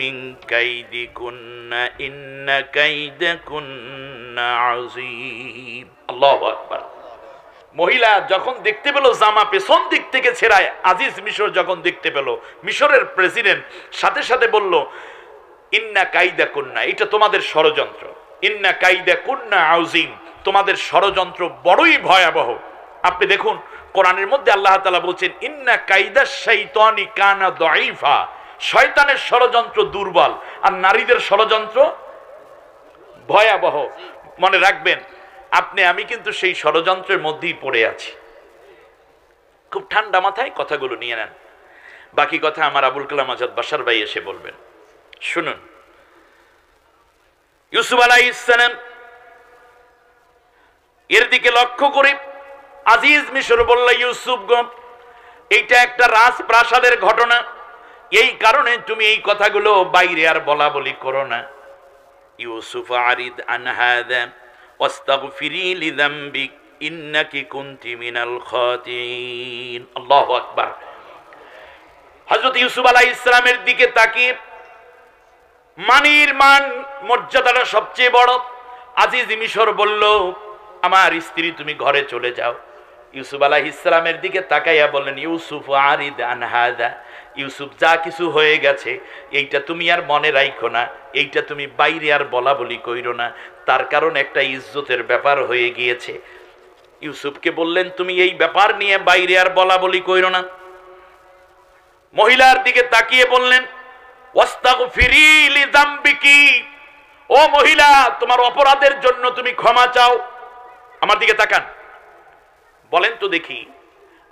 من كيدكن إن كيدكن عظيم الله أكبر মহিলা যখন দেখতে পেল জামা পেছন দিক থেকে ছেড়ায় আজিজ মিশর যখন দেখতে পেল মিশরের প্রেসিডেন্ট সাথে সাথে বলল ইন্না কাইদা কন্যা এটা তোমাদের ষড়যন্ত্র ইন্না কাইদা কন্যা আউজিম তোমাদের ষড়যন্ত্র বড়ই ভয়াবহ আপনি দেখুন কোরআনের মধ্যে আল্লাহ তালা বলছেন ইন্না কাইদা শৈতানি কানা দাইফা শয়তানের ষড়যন্ত্র দুর্বল আর নারীদের ষড়যন্ত্র ভয়াবহ মনে রাখবেন আপনি আমি কিন্তু সেই ষড়যন্ত্রের মধ্যেই পড়ে আছি খুব ঠান্ডা মাথায় কথাগুলো নিয়ে নেন বাকি কথা আমার আবুল কালাম আজাদ বাসার ভাই এসে বলবেন শুনুন ইউসুফ আলাই ইসলাম এর দিকে লক্ষ্য করে আজিজ মিশর বলল ইউসুফ গম এইটা একটা রাজপ্রাসাদের ঘটনা এই কারণে তুমি এই কথাগুলো বাইরে আর বলা বলি করো না ইউসুফ আরিদ আনহাদা ইউসুফ দিকে তাকিয়ে মর্যাদাটা সবচেয়ে বড় আজিজ মিশর বলল আমার স্ত্রী তুমি ঘরে চলে যাও ইউসুফ আলাহ ইসলামের দিকে তাকাইয়া বললেন ইউসুফ আরিদ আনহাদা ইউসুফ যা কিছু হয়ে গেছে এইটা তুমি আর মনে রাখো না এইটা তুমি বাইরে আর বলা বলি কইরো না তার কারণ একটা ইজ্জতের ব্যাপার হয়ে গিয়েছে ইউসুফকে বললেন তুমি এই ব্যাপার নিয়ে বাইরে আর বলা বলি কইরো না মহিলার দিকে তাকিয়ে বললেন ও মহিলা তোমার অপরাধের জন্য তুমি ক্ষমা চাও আমার দিকে তাকান বলেন তো দেখি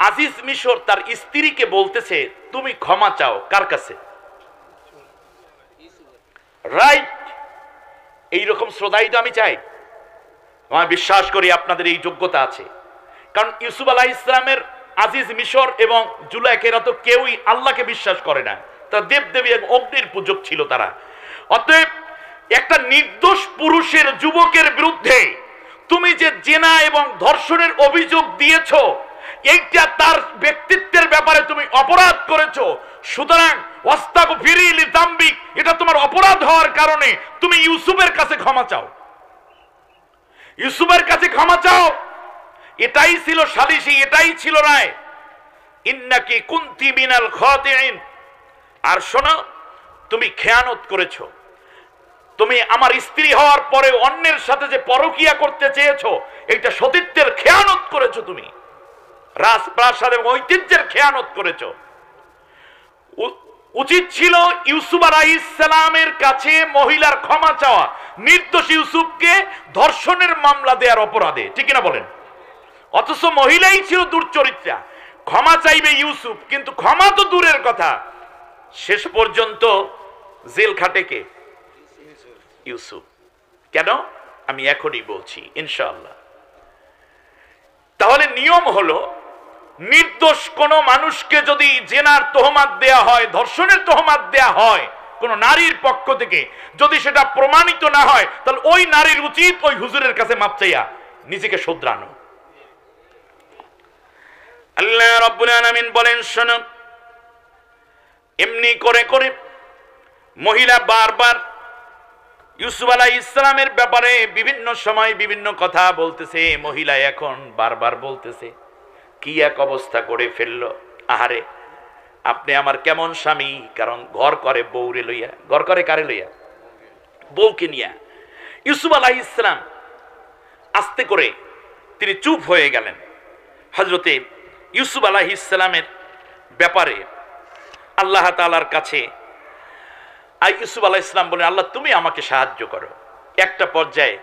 আজিজ মিশর তার স্ত্রীকে বলতেছে তুমি ক্ষমা চাও কার কাছে রাইট এইরকম শ্রদ্ধাই তো আমি চাই আমি বিশ্বাস করি আপনাদের এই যোগ্যতা আছে কারণ ইউসুফ আলাহ ইসলামের আজিজ মিশর এবং জুলাইকেরা তো কেউই আল্লাহকে বিশ্বাস করে না দেব দেবদেবী এক অগ্নির পূজক ছিল তারা অতএব একটা নির্দোষ পুরুষের যুবকের বিরুদ্ধে তুমি যে জেনা এবং ধর্ষণের অভিযোগ দিয়েছ এইটা তার ব্যক্তিত্বের ব্যাপারে তুমি অপরাধ করেছো সুতরাং এটা তোমার অপরাধ হওয়ার কারণে তুমি ইউসুফের কাছে ক্ষমা চাও ইউসুফের কাছে ক্ষমা চাও এটাই ছিল সালিসি এটাই ছিল রায় ইন্নাকি কুন্তি মিনাল খতিন আর শোনো তুমি খেয়ানত করেছো তুমি আমার স্ত্রী হওয়ার পরে অন্যের সাথে যে পরকিয়া করতে চেয়েছো এটা সতীত্বের খেয়ানত করেছো তুমি রাজপ্রাসাদ এবং ঐতিহ্যের খেয়ানত করেছো উচিত ছিল ইউসুফ আলাইসালামের কাছে মহিলার ক্ষমা চাওয়া নির্দোষ ইউসুফকে ধর্ষণের মামলা দেওয়ার অপরাধে ঠিক না বলেন অথচ মহিলাই ছিল দুর্চরিত্রা ক্ষমা চাইবে ইউসুফ কিন্তু ক্ষমা তো দূরের কথা শেষ পর্যন্ত জেল খাটেকে ইউসুফ কেন আমি এখনই বলছি ইনশাল্লাহ তাহলে নিয়ম হলো নির্দোষ কোনো মানুষকে যদি জেনার তোহমাত দেয়া হয় ধর্ষণের তোহমাত দেয়া হয় কোন নারীর পক্ষ থেকে যদি সেটা প্রমাণিত না হয় তাহলে ওই নারীর উচিত ওই হুজুরের কাছে মাপ চাইয়া নিজেকে শুধরানো আল্লাহ রব্বুল আলামিন বলেন শোন এমনি করে করে মহিলা বারবার বার ইউসুফ আলাই ইসলামের ব্যাপারে বিভিন্ন সময় বিভিন্ন কথা বলতেছে মহিলা এখন বারবার বলতেছে কি এক অবস্থা করে ফেললো আহারে আপনি আমার কেমন স্বামী কারণ ঘর করে বউরে লইয়া ঘর করে কারে লইয়া বউকে নিয়া ইউসুফ আলাহ ইসলাম আস্তে করে তিনি চুপ হয়ে গেলেন হজরতে ইউসুফ আলাহ ইসলামের ব্যাপারে আল্লাহ তালার কাছে আর ইউসুফ আলাহ ইসলাম বলেন আল্লাহ তুমি আমাকে সাহায্য করো একটা পর্যায়ে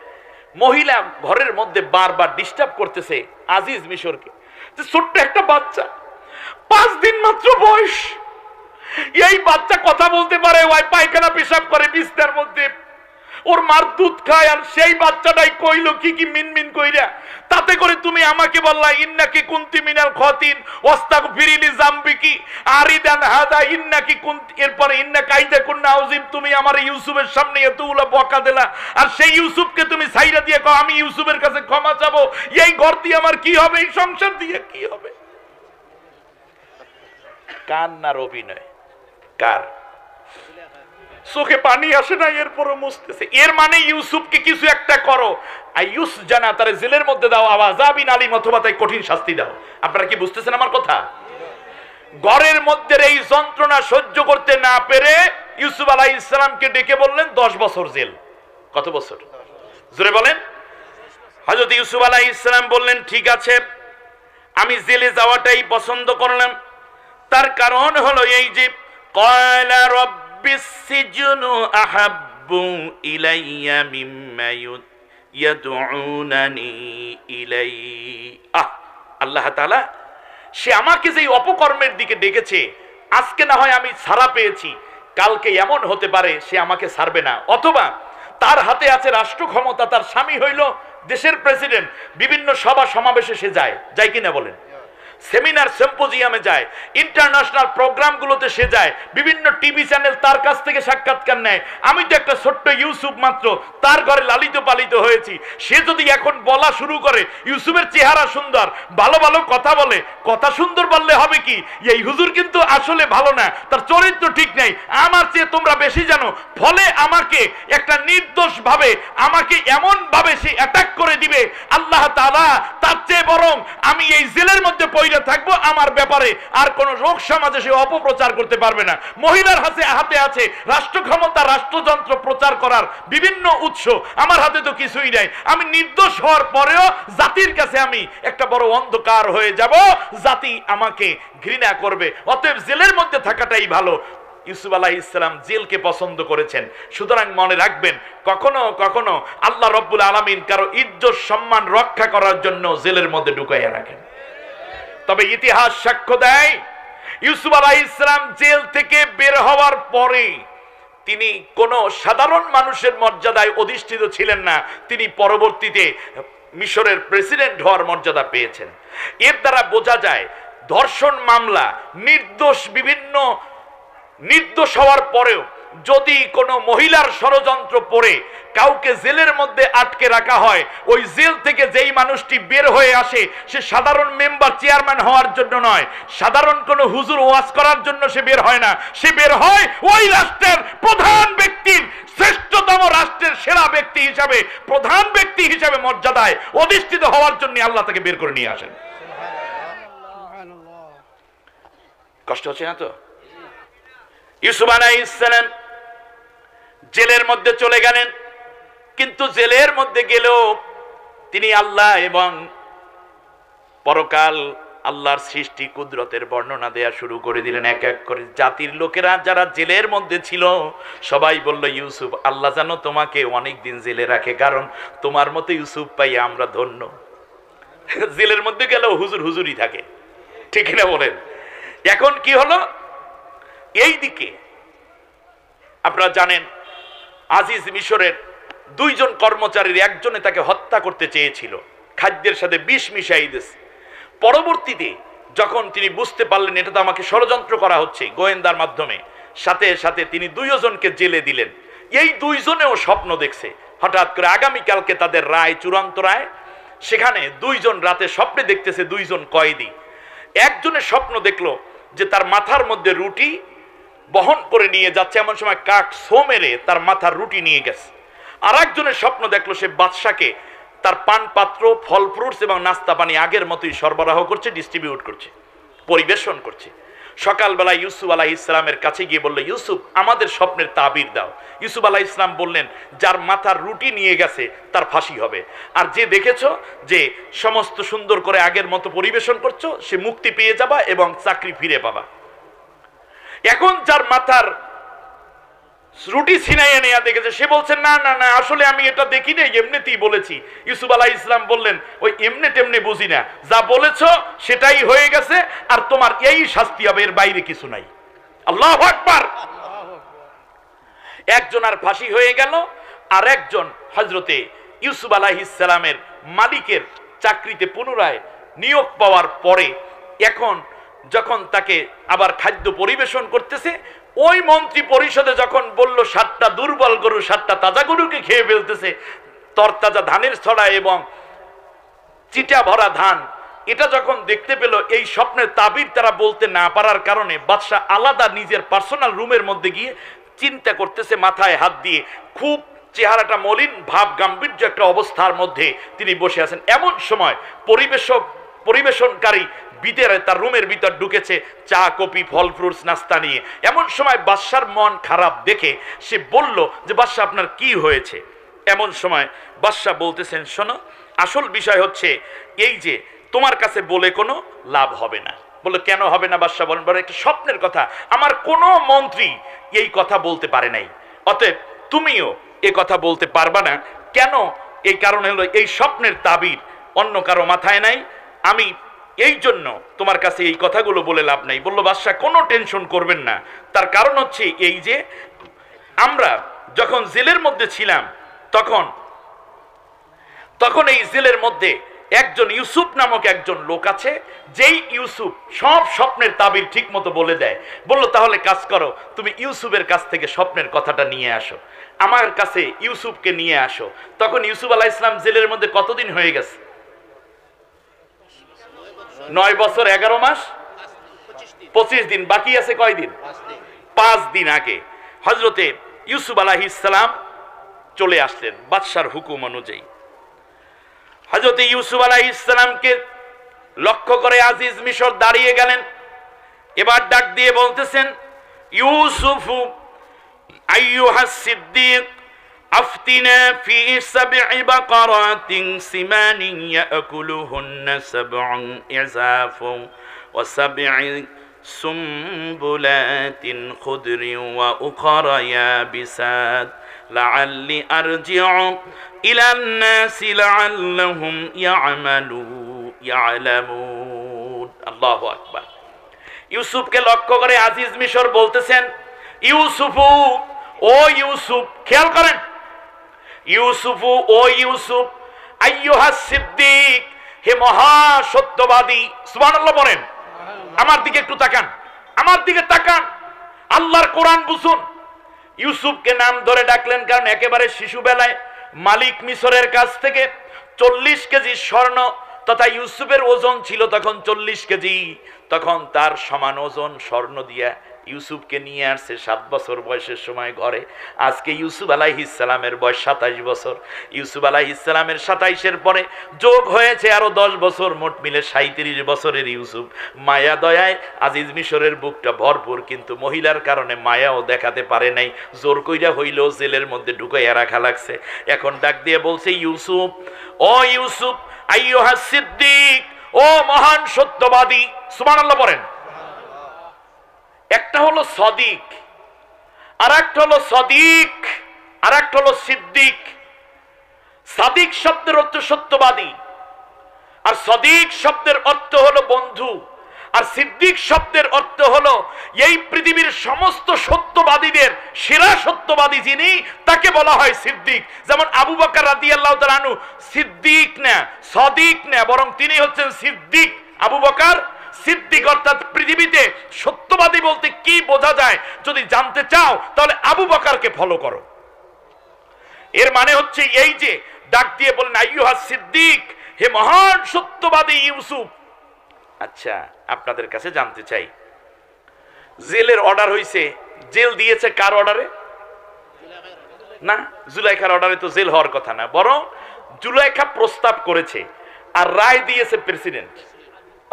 মহিলা ঘরের মধ্যে বারবার ডিস্টার্ব করতেছে আজিজ মিশরকে ছোট্ট একটা বাচ্চা পাঁচ দিন মাত্র বয়স এই বাচ্চা কথা বলতে পারে ওই পায়খানা পেশাব করে বিস্তার মধ্যে ওর মার দুধ খায় আর সেই বাচ্চাটাই কইলো কি কি মিনমিন কইরা তাতে করে তুমি আমাকে বললা ইন্নাকি কুন্তি মিনাল খতিন ওস্তাক ফিরিলি জাম্বি আরিদান হাদা ইন্নাকি কুন্তি এরপরে ইন্না কাইদা কুন্না আউজিব তুমি আমার ইউসুফের সামনে উলো বকা দিলা আর সেই ইউসুফকে তুমি সাইরা দিয়ে কও আমি ইউসুফের কাছে ক্ষমা চাবো এই ঘর দিয়ে আমার কি হবে এই সংসার দিয়ে কি হবে কান্নার অভিনয় কার চোখে পানি আসে না এরপরও মুছতেছে এর মানে ইউসুফকে কিছু একটা করো আইউস জানা তার জেলের মধ্যে দাও আওয়াজ আবিন আলিম অথবা তাই কঠিন শাস্তি দাও আপনারা কি বুঝতেছেন আমার কথা ঘরের মধ্যে এই যন্ত্রণা সহ্য করতে না পেরে ইউসুফ আলাহ ইসলামকে ডেকে বললেন দশ বছর জেল কত বছর জোরে বলেন হজরত ইউসুফ আলাহ ইসলাম বললেন ঠিক আছে আমি জেলে যাওয়াটাই পছন্দ করলাম তার কারণ হলো এই যে কয়লা রব السجن أحب إلي مما يدعونني إليه আহ আল্লাহ তাআলা সে আমাকে যেই অপকর্মের দিকে ডেকেছে আজকে না হয় আমি ছাড়া পেয়েছি কালকে এমন হতে পারে সে আমাকে ছাড়বে না অথবা তার হাতে আছে রাষ্ট্র ক্ষমতা তার স্বামী হইল দেশের প্রেসিডেন্ট বিভিন্ন সভা সমাবেশে সে যায় যাই কিনা বলেন সেমিনার সেম্পোজিয়ামে যায় ইন্টারন্যাশনাল প্রোগ্রামগুলোতে সে যায় বিভিন্ন টিভি চ্যানেল তার কাছ থেকে সাক্ষাৎকার নেয় আমি তো একটা ছোট্ট ইউসুফ মাত্র তার ঘরে লালিত পালিত হয়েছি সে যদি এখন বলা শুরু করে ইউসুফের চেহারা সুন্দর ভালো ভালো কথা বলে কথা সুন্দর বললে হবে কি এই হুজুর কিন্তু আসলে ভালো না তার চরিত্র ঠিক নেই আমার চেয়ে তোমরা বেশি জানো ফলে আমাকে একটা নির্দোষ ভাবে আমাকে এমন ভাবে সে অ্যাটাক করে দিবে আল্লাহ তাআলা তার চেয়ে বরং আমি এই জেলের মধ্যে কইরা থাকবো আমার ব্যাপারে আর কোন রোগ সমাজে সে অপপ্রচার করতে পারবে না মহিলার হাতে হাতে আছে রাষ্ট্র ক্ষমতা রাষ্ট্রযন্ত্র প্রচার করার বিভিন্ন উৎস আমার হাতে তো কিছুই নাই আমি নির্দোষ হওয়ার পরেও জাতির কাছে আমি একটা বড় অন্ধকার হয়ে যাব জাতি আমাকে ঘৃণা করবে অতএব জেলের মধ্যে থাকাটাই ভালো ইউসুফ আলাহ ইসলাম জেলকে পছন্দ করেছেন সুতরাং মনে রাখবেন কখনো কখনো আল্লাহ রব্বুল আলমিন কারো ইজ্জত সম্মান রক্ষা করার জন্য জেলের মধ্যে ঢুকাইয়া রাখেন তবে ইতিহাস সাক্ষ্য দেয় ইউসুফ আলাই ইসলাম জেল থেকে বের হওয়ার পরে তিনি কোনো সাধারণ মানুষের মর্যাদায় অধিষ্ঠিত ছিলেন না তিনি পরবর্তীতে মিশরের প্রেসিডেন্ট হওয়ার মর্যাদা পেয়েছেন এর দ্বারা বোঝা যায় ধর্ষণ মামলা নির্দোষ বিভিন্ন নির্দোষ হওয়ার পরেও যদি কোনো মহিলার ষড়যন্ত্র পড়ে কাউকে জেলের মধ্যে আটকে রাখা হয় ওই জেল থেকে যেই মানুষটি বের হয়ে আসে সে সাধারণ মেম্বার চেয়ারম্যান হওয়ার জন্য নয় সাধারণ কোনো হুজুর ওয়াজ করার জন্য সে বের হয় না সে বের হয় ওই রাষ্ট্রের প্রধান ব্যক্তির শ্রেষ্ঠতম রাষ্ট্রের সেরা ব্যক্তি হিসাবে প্রধান ব্যক্তি হিসাবে মর্যাদায় অধিষ্ঠিত হওয়ার জন্য আল্লাহ তাকে বের করে নিয়ে আসেন কষ্ট হচ্ছে না তো ইউসুফ আলাই ইসালাম জেলের মধ্যে চলে গেলেন কিন্তু জেলের মধ্যে গেলেও তিনি আল্লাহ এবং পরকাল আল্লাহর সৃষ্টি কুদরতের বর্ণনা দেয়া শুরু করে দিলেন এক এক করে জাতির লোকেরা যারা জেলের মধ্যে ছিল সবাই বলল ইউসুফ আল্লাহ জানো তোমাকে অনেক দিন জেলে রাখে কারণ তোমার মতো ইউসুফ পাই আমরা ধন্য জেলের মধ্যে গেলেও হুজুর হুজুরই থাকে ঠিক না বলেন এখন কি হলো এই দিকে আপনারা জানেন আজিজ মিশরের দুইজন কর্মচারীর একজনে তাকে হত্যা করতে চেয়েছিল খাদ্যের সাথে বিষ মিশাই দিস পরবর্তীতে যখন তিনি বুঝতে পারলেন এটা তো আমাকে ষড়যন্ত্র করা হচ্ছে গোয়েন্দার মাধ্যমে সাথে সাথে তিনি দুইজনকে জেলে দিলেন এই দুইজনেও স্বপ্ন দেখছে হঠাৎ করে আগামীকালকে তাদের রায় চূড়ান্ত রায় সেখানে দুইজন রাতে স্বপ্নে দেখতেছে দুইজন কয়েদি একজনের স্বপ্ন দেখলো যে তার মাথার মধ্যে রুটি বহন করে নিয়ে যাচ্ছে এমন সময় কাক সো মেরে তার মাথার রুটি নিয়ে গেছে আর একজনের স্বপ্ন দেখলো সে বাদশাকে তার পান পাত্র ফল ফ্রুটস এবং নাস্তা পানি আগের মতোই সরবরাহ করছে ডিস্ট্রিবিউট করছে পরিবেশন করছে সকালবেলা ইউসুফ আলাহ ইসলামের কাছে গিয়ে বললো ইউসুফ আমাদের স্বপ্নের তাবির দাও ইউসুফ আলাহ ইসলাম বললেন যার মাথার রুটি নিয়ে গেছে তার ফাঁসি হবে আর যে দেখেছ যে সমস্ত সুন্দর করে আগের মতো পরিবেশন করছো সে মুক্তি পেয়ে যাবা এবং চাকরি ফিরে পাবা এখন যার মাথার রুটি ছিনাইয়া নেয়া দেখেছে সে বলছে না না না আসলে আমি এটা দেখি নাই এমনিতেই বলেছি ইউসুফ আলাহ ইসলাম বললেন ওই এমনি তেমনি বুঝি না যা বলেছ সেটাই হয়ে গেছে আর তোমার এই শাস্তি হবে এর বাইরে কিছু নাই আল্লাহ আকবার একজন আর ফাঁসি হয়ে গেল আর একজন হজরতে ইউসুফ আলাহ ইসলামের মালিকের চাকরিতে পুনরায় নিয়োগ পাওয়ার পরে এখন যখন তাকে আবার খাদ্য পরিবেশন করতেছে ওই মন্ত্রী পরিষদে যখন বলল সাতটা দুর্বল গরু সাতটা তাজা গরুকে খেয়ে ফেলতেছে তরতাজা ধানের ছড়া এবং চিটা ভরা ধান এটা যখন দেখতে পেল এই স্বপ্নের তাবির তারা বলতে না পারার কারণে বাদশাহ আলাদা নিজের পার্সোনাল রুমের মধ্যে গিয়ে চিন্তা করতেছে মাথায় হাত দিয়ে খুব চেহারাটা মলিন ভাব গাম্ভীর্য একটা অবস্থার মধ্যে তিনি বসে আছেন এমন সময় পরিবেশক পরিবেশনকারী ভিতরে তার রুমের ভিতর ঢুকেছে চা কপি ফল ফ্রুটস নাস্তা নিয়ে এমন সময় বাদশার মন খারাপ দেখে সে বলল যে বাদশা আপনার কি হয়েছে এমন সময় বাদশা বলতেছেন শোনো আসল বিষয় হচ্ছে এই যে তোমার কাছে বলে কোনো লাভ হবে না বললো কেন হবে না বাদশাহ বলেন বলে একটা স্বপ্নের কথা আমার কোনো মন্ত্রী এই কথা বলতে পারে নাই অতএব তুমিও এ কথা বলতে পারবা না কেন এই কারণে হলো এই স্বপ্নের তাবির অন্য কারো মাথায় নাই আমি এই জন্য তোমার কাছে এই কথাগুলো বলে লাভ নাই বললো বাদশাহ কোনো টেনশন করবেন না তার কারণ হচ্ছে এই যে আমরা যখন জেলের মধ্যে ছিলাম তখন তখন এই জেলের মধ্যে একজন ইউসুফ নামক একজন লোক আছে যেই ইউসুফ সব স্বপ্নের তাবির ঠিক মতো বলে দেয় বললো তাহলে কাজ করো তুমি ইউসুফের কাছ থেকে স্বপ্নের কথাটা নিয়ে আসো আমার কাছে ইউসুফকে নিয়ে আসো তখন ইউসুফ আলাহ ইসলাম জেলের মধ্যে কতদিন হয়ে গেছে নয় বছর এগারো মাস পঁচিশ দিন বাকি আছে কয়দিন পাঁচ দিন আগে হজরতে ইউসুফ আলাহ ইসলাম চলে আসলেন বাদশার হুকুম অনুযায়ী হজরতে ইউসুফ আলাহ ইসলামকে লক্ষ্য করে আজিজ মিশর দাঁড়িয়ে গেলেন এবার ডাক দিয়ে বলতেছেন ইউসুফু আইয়ুহা সিদ্দিক أفتنا في سبع بقرات سمان يأكلهن سبع إعزاف وسبع سنبلات خدر وأخر يابسات لعلي أرجع إلى الناس لعلهم يعملوا يعلمون الله أكبر يوسف লক্ষ্য করে আজিজ মিশর বলতেছেন ইউসুফু ও ইউসুফ খেয়াল করেন ইউসুফু ও ইউসুফ আইয়ুহা সিদ্দিক হে মহা সত্যবাদী সুবহানাল্লাহ বলেন আমার দিকে একটু তাকান আমার দিকে তাকান আল্লাহর কোরআন বুঝুন ইউসুফকে নাম ধরে ডাকলেন কারণ একেবারে শিশুবেলায় মালিক মিশরের কাছ থেকে চল্লিশ কেজি স্বর্ণ তথা ইউসুফের ওজন ছিল তখন চল্লিশ কেজি তখন তার সমান ওজন স্বর্ণ দিয়ে ইউসুফকে নিয়ে আসছে সাত বছর বয়সের সময় ঘরে আজকে ইউসুফ ইসলামের বয়স সাতাইশ বছর ইউসুফ ইসলামের সাতাইশের পরে যোগ হয়েছে আরো দশ বছর মোট মিলে সাঁত্রিশ বছরের ইউসুফ মায়া দয়ায় আজিজ মিশরের বুকটা ভরপুর কিন্তু মহিলার কারণে মায়াও দেখাতে পারে নাই জোর কইরা হইলেও জেলের মধ্যে ঢুকে রাখা লাগছে এখন ডাক দিয়ে বলছে ইউসুফ ও ইউসুফ আইয়ো সিদ্দিক ও মহান সত্যবাদী সুমান আল্লাহ বলেন একটা হলো সদিক আর একটা হলো সদিক আর একটা হলো সিদ্দিক সাদিক শব্দের অর্থ সত্যবাদী আর সদিক শব্দের অর্থ হলো বন্ধু আর সিদ্দিক শব্দের অর্থ হলো এই পৃথিবীর সমস্ত সত্যবাদীদের সেরা সত্যবাদী যিনি তাকে বলা হয় সিদ্দিক যেমন আবু বাকর রাদি আল্লাহ সিদ্দিক না সদিক না বরং তিনি হচ্ছেন সিদ্দিক আবু বাকর সিদ্দিক অর্থাৎ পৃথিবীতে সত্যবাদী বলতে কি বোঝা যায় যদি জানতে চাও তাহলে আবু বকারকে ফলো করো এর মানে হচ্ছে এই যে ডাক দিয়ে বলেন আইয়ুহা সিদ্দিক হে মহান সত্যবাদী ইউসুফ আচ্ছা আপনাদের কাছে জানতে চাই জেলের অর্ডার হয়েছে জেল দিয়েছে কার অর্ডারে না জুলাইখার অর্ডারে তো জেল হওয়ার কথা না বরং জুলাইখা প্রস্তাব করেছে আর রায় দিয়েছে প্রেসিডেন্ট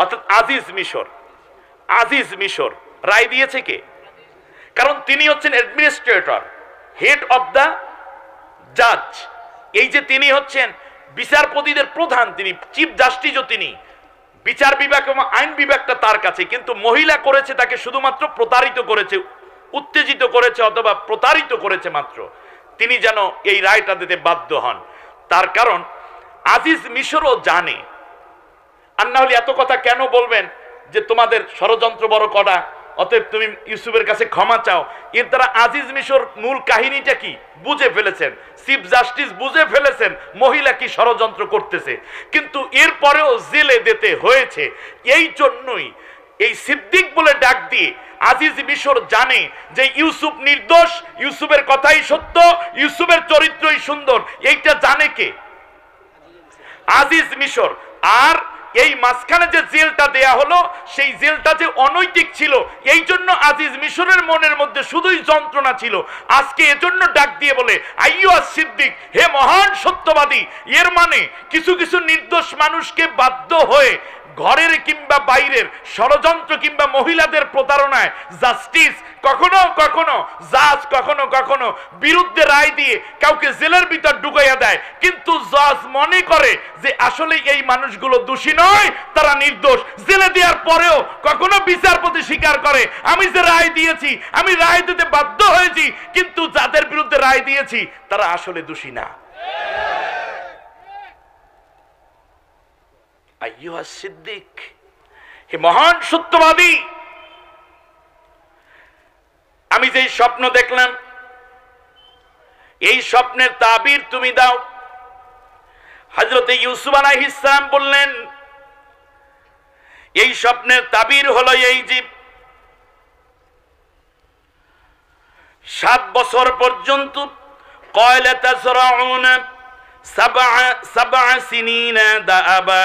অর্থাৎ আজিজ মিশর আজিজ মিশর রায় দিয়েছে কে কারণ তিনি হচ্ছেন অ্যাডমিনিস্ট্রেটর হেড অব দ্য জাজ এই যে তিনি হচ্ছেন বিচারপতিদের প্রধান তিনি চিফ জাস্টিসও তিনি বিচার বিভাগ এবং আইন বিভাগটা তার কাছে কিন্তু মহিলা করেছে তাকে শুধুমাত্র প্রতারিত করেছে উত্তেজিত করেছে অথবা প্রতারিত করেছে মাত্র তিনি যেন এই রায়টা দিতে বাধ্য হন তার কারণ আজিজ মিশরও জানে আর না হলে এত কথা কেন বলবেন যে তোমাদের ষড়যন্ত্র বড় কটা অতএব তুমি ইউসুফের কাছে ক্ষমা চাও এর দ্বারা আজিজ মিশর মূল কাহিনীটা কি বুঝে ফেলেছেন চিফ জাস্টিস বুঝে ফেলেছেন মহিলা কি ষড়যন্ত্র করতেছে কিন্তু এরপরেও জেলে দিতে হয়েছে এই জন্যই এই সিদ্দিক বলে ডাক দিয়ে আজিজ মিশর জানে যে ইউসুফ নির্দোষ ইউসুফের কথাই সত্য ইউসুফের চরিত্রই সুন্দর এইটা জানে কে আজিজ মিশর আর এই মাঝখানে যে জেলটা দেয়া হলো সেই জেলটা যে অনৈতিক ছিল এই জন্য আজিজ মিশরের মনের মধ্যে শুধুই যন্ত্রণা ছিল আজকে এজন্য ডাক দিয়ে বলে আর সিদ্দিক হে মহান সত্যবাদী এর মানে কিছু কিছু নির্দোষ মানুষকে বাধ্য হয়ে ঘরের কিংবা বাইরের ষড়যন্ত্র কিংবা মহিলাদের প্রতারণায় জাস্টিস কখনো কখনো জাজ কখনো কখনো বিরুদ্ধে রায় দিয়ে কাউকে জেলের ভিতর ঢুকাইয়া দেয় কিন্তু জাজ মনে করে যে আসলে এই মানুষগুলো দোষী নয় তারা নির্দোষ জেলে দেওয়ার পরেও কখনো বিচারপতি স্বীকার করে আমি যে রায় দিয়েছি আমি রায় দিতে বাধ্য হয়েছি কিন্তু যাদের বিরুদ্ধে রায় দিয়েছি তারা আসলে দোষী না সিদ্দিক হে মহান সত্যবাদী আমি যে স্বপ্ন দেখলাম এই স্বপ্নের তাবির তুমি দাও হজরত ইউসুফ আলাহ ইসলাম বললেন এই স্বপ্নের তাবির হলো এই জীব সাত বছর পর্যন্ত কয়লা সাবা সাবা সিনিনা দাবা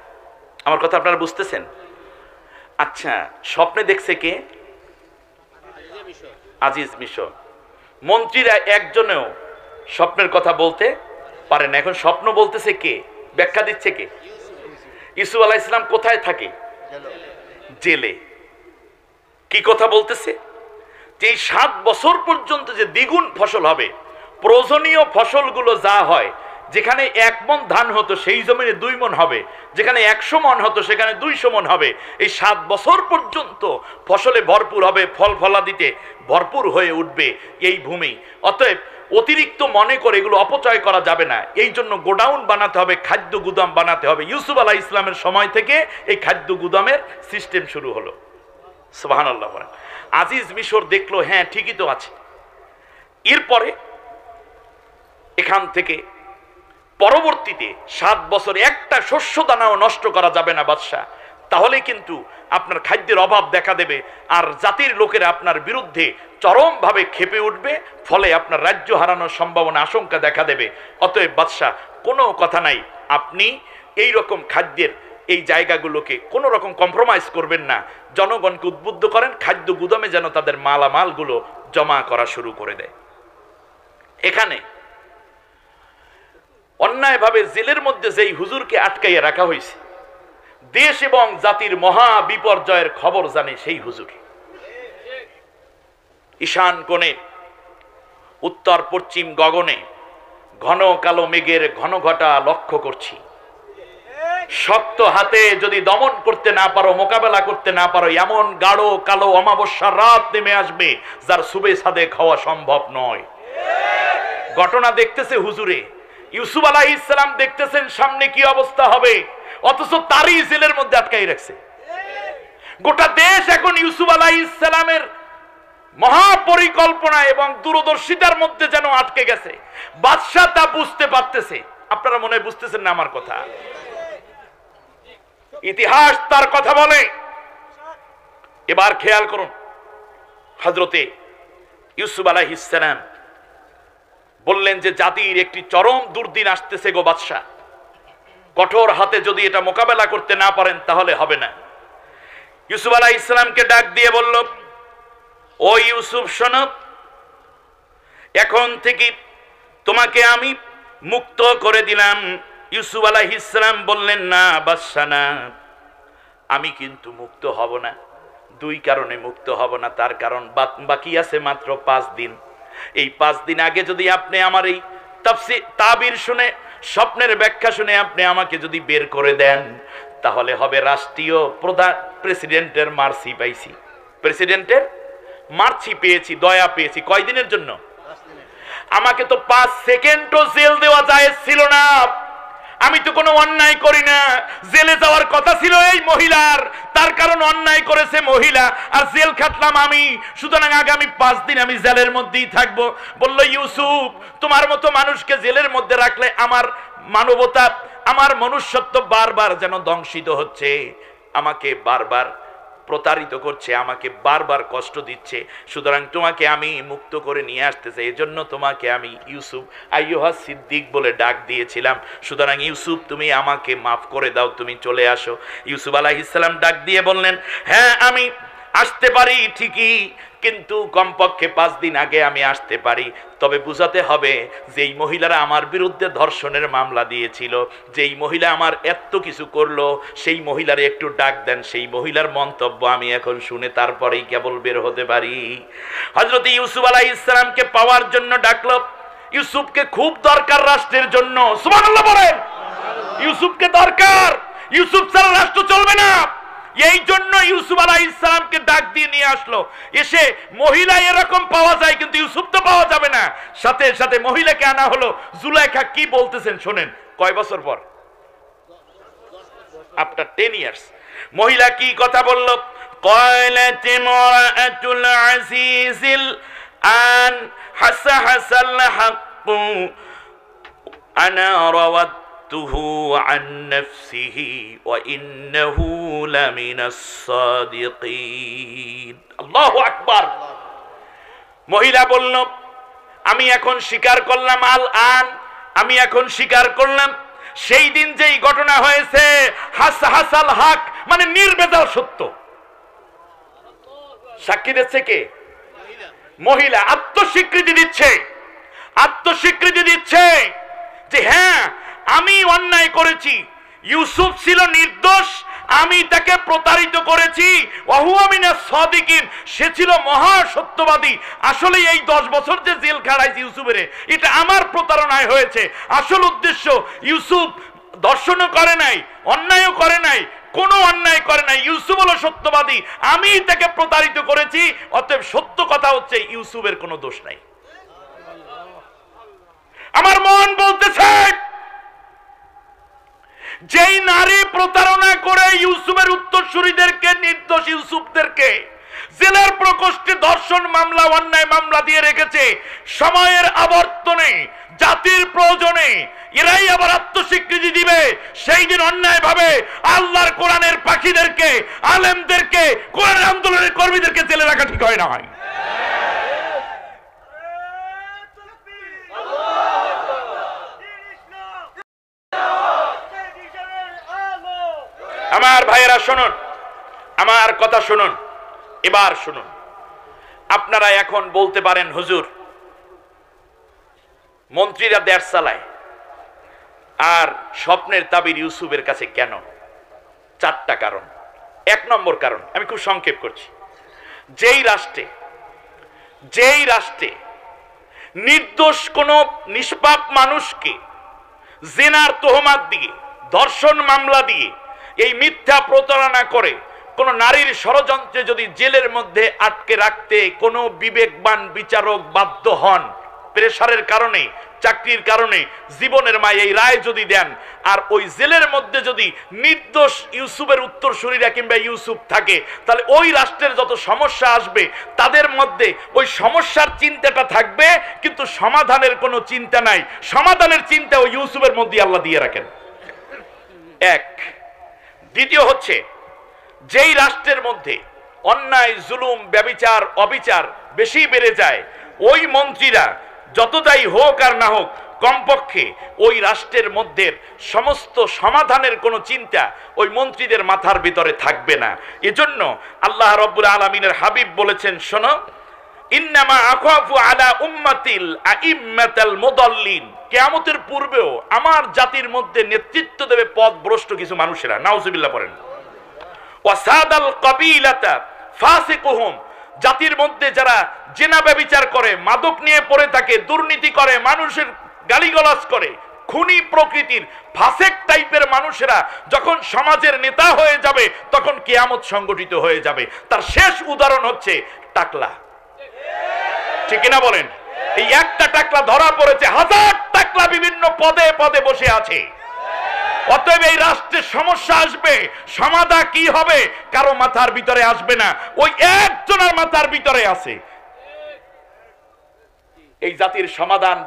আমার কথা আপনারা বুঝতেছেন আচ্ছা স্বপ্নে দেখছে কে আজিজ মিশর মন্ত্রীরা একজনেও স্বপ্নের কথা বলতে পারে না এখন স্বপ্ন বলতেছে কে ব্যাখ্যা দিচ্ছে কে ইসু আলাহ ইসলাম কোথায় থাকে জেলে কি কথা বলতেছে যে সাত বছর পর্যন্ত যে দ্বিগুণ ফসল হবে প্রয়োজনীয় ফসলগুলো যা হয় যেখানে এক মন ধান হতো সেই জমিনে দুই মন হবে যেখানে একশো মন হতো সেখানে দুইশো মন হবে এই সাত বছর পর্যন্ত ফসলে ভরপুর হবে ফল দিতে ভরপুর হয়ে উঠবে এই ভূমি অতএব অতিরিক্ত মনে করে এগুলো অপচয় করা যাবে না এই জন্য গোডাউন বানাতে হবে খাদ্য গুদাম বানাতে হবে ইউসুফ আলাহ ইসলামের সময় থেকে এই খাদ্য গুদামের সিস্টেম শুরু হলো সোহান আল্লাহ আজিজ মিশর দেখলো হ্যাঁ ঠিকই তো আছে এরপরে এখান থেকে পরবর্তীতে সাত বছর একটা শস্য দানাও নষ্ট করা যাবে না বাদশাহ তাহলে কিন্তু আপনার খাদ্যের অভাব দেখা দেবে আর জাতির লোকেরা আপনার বিরুদ্ধে চরমভাবে খেপে উঠবে ফলে আপনার রাজ্য হারানোর সম্ভাবনা আশঙ্কা দেখা দেবে অতএব বাদশাহ কোনো কথা নাই আপনি এই রকম খাদ্যের এই জায়গাগুলোকে কোনো রকম কম্প্রোমাইজ করবেন না জনগণকে উদ্বুদ্ধ করেন খাদ্য গুদামে যেন তাদের মালামালগুলো জমা করা শুরু করে দেয় এখানে অন্যায়ভাবে জেলের মধ্যে যেই হুজুরকে আটকাইয়ে রাখা হয়েছে দেশ এবং জাতির মহা বিপর্যয়ের খবর জানে সেই হুজুর ঈশান কোণে উত্তর পশ্চিম গগনে ঘন কালো মেঘের ঘন ঘটা লক্ষ্য করছি শক্ত হাতে যদি দমন করতে না পারো মোকাবেলা করতে না পারো এমন গাঢ় কালো অমাবস্যার রাত নেমে আসবে যার সুবে সাদে খাওয়া সম্ভব নয় ঘটনা দেখতেছে হুজুরে ইউসুফ আলাহ ইসলাম দেখতেছেন সামনে কি অবস্থা হবে অথচ তারই জেলের মধ্যে আটকাই রাখছে গোটা দেশ এখন ইউসুফ আলাহ ইসলামের মহাপরিকল্পনা এবং দূরদর্শিতার মধ্যে যেন আটকে গেছে বাদশাহ তা বুঝতে পারতেছে আপনারা মনে বুঝতেছেন না আমার কথা ইতিহাস তার কথা বলে এবার খেয়াল করুন হজরতে ইউসুফ ইসলাম বললেন যে জাতির একটি চরম দুর্দিন আসতেছে গো বাদশাহ কঠোর হাতে যদি এটা মোকাবেলা করতে না পারেন তাহলে হবে না ইউসুফ আলাহ ইসলামকে ডাক দিয়ে বলল ও ইউসুফ সনব এখন থেকে তোমাকে আমি মুক্ত করে দিলাম ইউসুফ আলাহ ইসলাম বললেন না না আমি কিন্তু মুক্ত হব না দুই কারণে মুক্ত হব না তার কারণ বাকি আছে মাত্র পাঁচ দিন এই পাঁচ দিন আগে যদি আপনি আমার এই তাপসি তাবির শুনে স্বপ্নের ব্যাখ্যা শুনে আপনি আমাকে যদি বের করে দেন তাহলে হবে রাষ্ট্রীয় প্রধান প্রেসিডেন্টের মার্সি পাইছি প্রেসিডেন্টের মার্সি পেয়েছি দয়া পেয়েছি কয়দিনের জন্য আমাকে তো পাঁচ সেকেন্ডও জেল দেওয়া যায় ছিল না আমি তো কোনো অন্যায় করি না জেলে যাওয়ার কথা ছিল এই মহিলার তার কারণ অন্যায় করেছে মহিলা আর জেল খাটলাম আমি সুতরাং আগামী পাঁচ দিন আমি জেলের মধ্যেই থাকবো বলল ইউসুফ তোমার মতো মানুষকে জেলের মধ্যে রাখলে আমার মানবতা আমার মনুষ্যত্ব বারবার যেন দংশিত হচ্ছে আমাকে বারবার প্রতারিত করছে আমাকে বারবার কষ্ট দিচ্ছে সুতরাং তোমাকে আমি মুক্ত করে নিয়ে আসতেছে এজন্য তোমাকে আমি ইউসুফ আইয়ুহা সিদ্দিক বলে ডাক দিয়েছিলাম সুতরাং ইউসুফ তুমি আমাকে মাফ করে দাও তুমি চলে আসো ইউসুফ আলাহ ডাক দিয়ে বললেন হ্যাঁ আমি আসতে পারি ঠিকই কিন্তু কমপক্ষে পাঁচ দিন আগে আমি আসতে পারি তবে বুঝাতে হবে যেই মহিলারা আমার বিরুদ্ধে ধর্ষণের মামলা দিয়েছিল যেই মহিলা আমার এত কিছু করলো সেই মহিলার একটু ডাক দেন সেই মহিলার মন্তব্য আমি এখন শুনে তারপরেই কেবল বের হতে পারি হজরত ইউসুফ আলাহ ইসলামকে পাওয়ার জন্য ডাকলো ইউসুফকে খুব দরকার রাষ্ট্রের জন্য বলেন ইউসুফকে দরকার ইউসুফ ছাড়া রাষ্ট্র চলবে না এই জন্য ইউসুফ আলাহ ইসলামকে ডাক দিয়ে নিয়ে আসলো এসে মহিলা এরকম পাওয়া যায় কিন্তু ইউসুফ তো পাওয়া যাবে না সাথে সাথে মহিলাকে আনা হলো জুলাইখা কি বলতেছেন শোনেন কয় বছর পর আফটার টেন ইয়ার্স মহিলা কি কথা বলল قالت امرأة العزيز الآن حس فأخذته عن نفسه وإنه لمن الصادقين الله أكبر মহিলা বলল আমি এখন স্বীকার করলাম আল আন আমি এখন স্বীকার করলাম সেই দিন যেই ঘটনা হয়েছে হাস হাসাল হাক মানে নির্বেদাল সত্য সাক্ষী দিচ্ছে কে মহিলা আত্মস্বীকৃতি দিচ্ছে আত্মস্বীকৃতি দিচ্ছে যে হ্যাঁ আমি অন্যায় করেছি ইউসুফ ছিল নির্দোষ আমি তাকে প্রতারিত করেছি সে ছিল মহা সত্যবাদী আসলে এই দশ বছর যে জেল খাড়াইছি ইউসুফের এটা আমার প্রতারণায় হয়েছে আসল উদ্দেশ্য ইউসুফ দর্শনও করে নাই অন্যায়ও করে নাই কোনো অন্যায় করে নাই ইউসুফ হলো সত্যবাদী আমি তাকে প্রতারিত করেছি অতএব সত্য কথা হচ্ছে ইউসুফের কোনো দোষ নাই আমার মন বলতেছে যেই নারী প্রতারণা করে ইউসুফের উত্তরসূরিদেরকে নির্দোষ ইউসুফদেরকে জেলার প্রকোষ্ঠে ধর্ষণ মামলা অন্যায় মামলা দিয়ে রেখেছে সময়ের আবর্তনে জাতির প্রয়োজনে এরাই আবার আত্মস্বীকৃতি দিবে সেই দিন অন্যায় ভাবে আল্লাহর কোরআনের পাখিদেরকে আলেমদেরকে কোরআন আন্দোলনের কর্মীদেরকে জেলে রাখা ঠিক হয় না হয় আমার ভাইয়েরা শুনুন আমার কথা শুনুন এবার শুনুন আপনারা এখন বলতে পারেন হুজুর মন্ত্রীরা দেড় চালায় আর স্বপ্নের তাবির ইউসুফের কাছে কেন চারটা কারণ এক নম্বর কারণ আমি খুব সংক্ষেপ করছি যেই রাষ্ট্রে যেই রাষ্ট্রে নির্দোষ কোনো নিষ্পাপ মানুষকে জেনার তোহমাত দিয়ে ধর্ষণ মামলা দিয়ে এই মিথ্যা প্রতারণা করে কোন নারীর ষড়যন্ত্রে যদি জেলের মধ্যে আটকে রাখতে কোনো বিবেকবান বিচারক বাধ্য হন প্রেশারের কারণে চাকরির কারণে জীবনের মায় এই রায় যদি দেন আর ওই জেলের মধ্যে যদি নির্দোষ ইউসুফের উত্তরসূরিরা কিংবা ইউসুফ থাকে তাহলে ওই রাষ্ট্রের যত সমস্যা আসবে তাদের মধ্যে ওই সমস্যার চিন্তাটা থাকবে কিন্তু সমাধানের কোনো চিন্তা নাই সমাধানের চিন্তা ওই ইউসুফের মধ্যে আল্লাহ দিয়ে রাখেন এক দ্বিতীয় হচ্ছে যেই রাষ্ট্রের মধ্যে অন্যায় জুলুম ব্যবিচার অবিচার বেশি বেড়ে যায় ওই মন্ত্রীরা যতটাই হোক আর না হোক কমপক্ষে ওই রাষ্ট্রের মধ্যে সমস্ত সমাধানের কোনো চিন্তা ওই মন্ত্রীদের মাথার ভিতরে থাকবে না এজন্য আল্লাহ রব্বুল আলমিনের হাবিব বলেছেন শোনো ইন্নামা আকাফু আলা উম্মাতিল আইম্মাতাল মুদাল্লিন কেয়ামতের পূর্বেও আমার জাতির মধ্যে নেতৃত্ব দেবে পদ ভ্রষ্ট কিছু মানুষেরা নাউজিবিল্লা পড়েন জাতির মধ্যে যারা জেনা ব্যবচার করে মাদক নিয়ে পড়ে থাকে দুর্নীতি করে মানুষের গালিগলাজ করে খুনি প্রকৃতির ফাসেক টাইপের মানুষেরা যখন সমাজের নেতা হয়ে যাবে তখন কেয়ামত সংগঠিত হয়ে যাবে তার শেষ উদাহরণ হচ্ছে টাকলা ঠিক না বলেন এই একটা টাকলা ধরা পড়েছে হাজার টাকলা বিভিন্ন পদে পদে বসে আছে অতএব এই রাষ্ট্রের সমস্যা আসবে সমাধা কি হবে কারো মাথার ভিতরে আসবে না ওই একজনের মাথার ভিতরে আছে এই জাতির সমাধান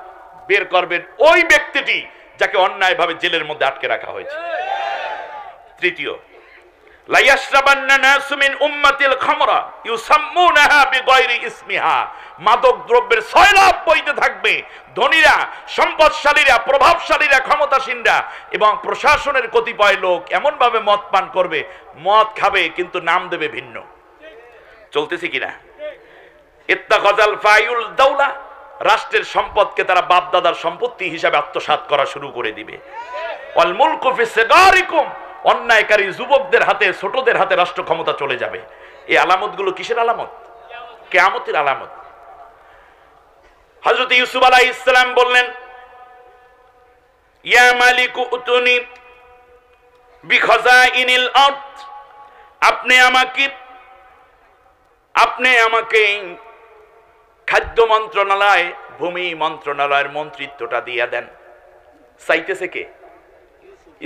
বের করবেন ওই ব্যক্তিটি যাকে অন্যায়ভাবে জেলের মধ্যে আটকে রাখা হয়েছে তৃতীয় লাইয়াশরাবান্না নাসুমিন উম্মাতিল খামরা ইউসাম্মুনাহা বিগাইরি ইসমিহা মাদক দ্রব্যের সয়লাভ বইতে থাকবে ধনীরা সম্পদশালীরা প্রভাবশালীরা ক্ষমতাসীনরা এবং প্রশাসনের কতিপয় লোক এমনভাবে মদ পান করবে মদ খাবে কিন্তু নাম দেবে ভিন্ন চলতেছে কিনা ইত্তাকাল ফাইউল দৌলা রাষ্ট্রের সম্পদকে তারা বাপদাদার সম্পত্তি হিসাবে আত্মসাত করা শুরু করে দিবে অলমুল কুফি সেগারিকুম অন্যায়কারী যুবকদের হাতে ছোটদের হাতে রাষ্ট্র ক্ষমতা চলে যাবে এই আলামতগুলো কিসের আলামত কেয়ামতের আলামত হজরত ইউসুফ আলাই ইসলাম বললেন ইয়া মালিক উতুনি বিখজা ইনিল অর্থ আপনি আমাকে আপনি আমাকে খাদ্য মন্ত্রণালয় ভূমি মন্ত্রণালয়ের মন্ত্রিত্বটা দিয়া দেন চাইতেছে কে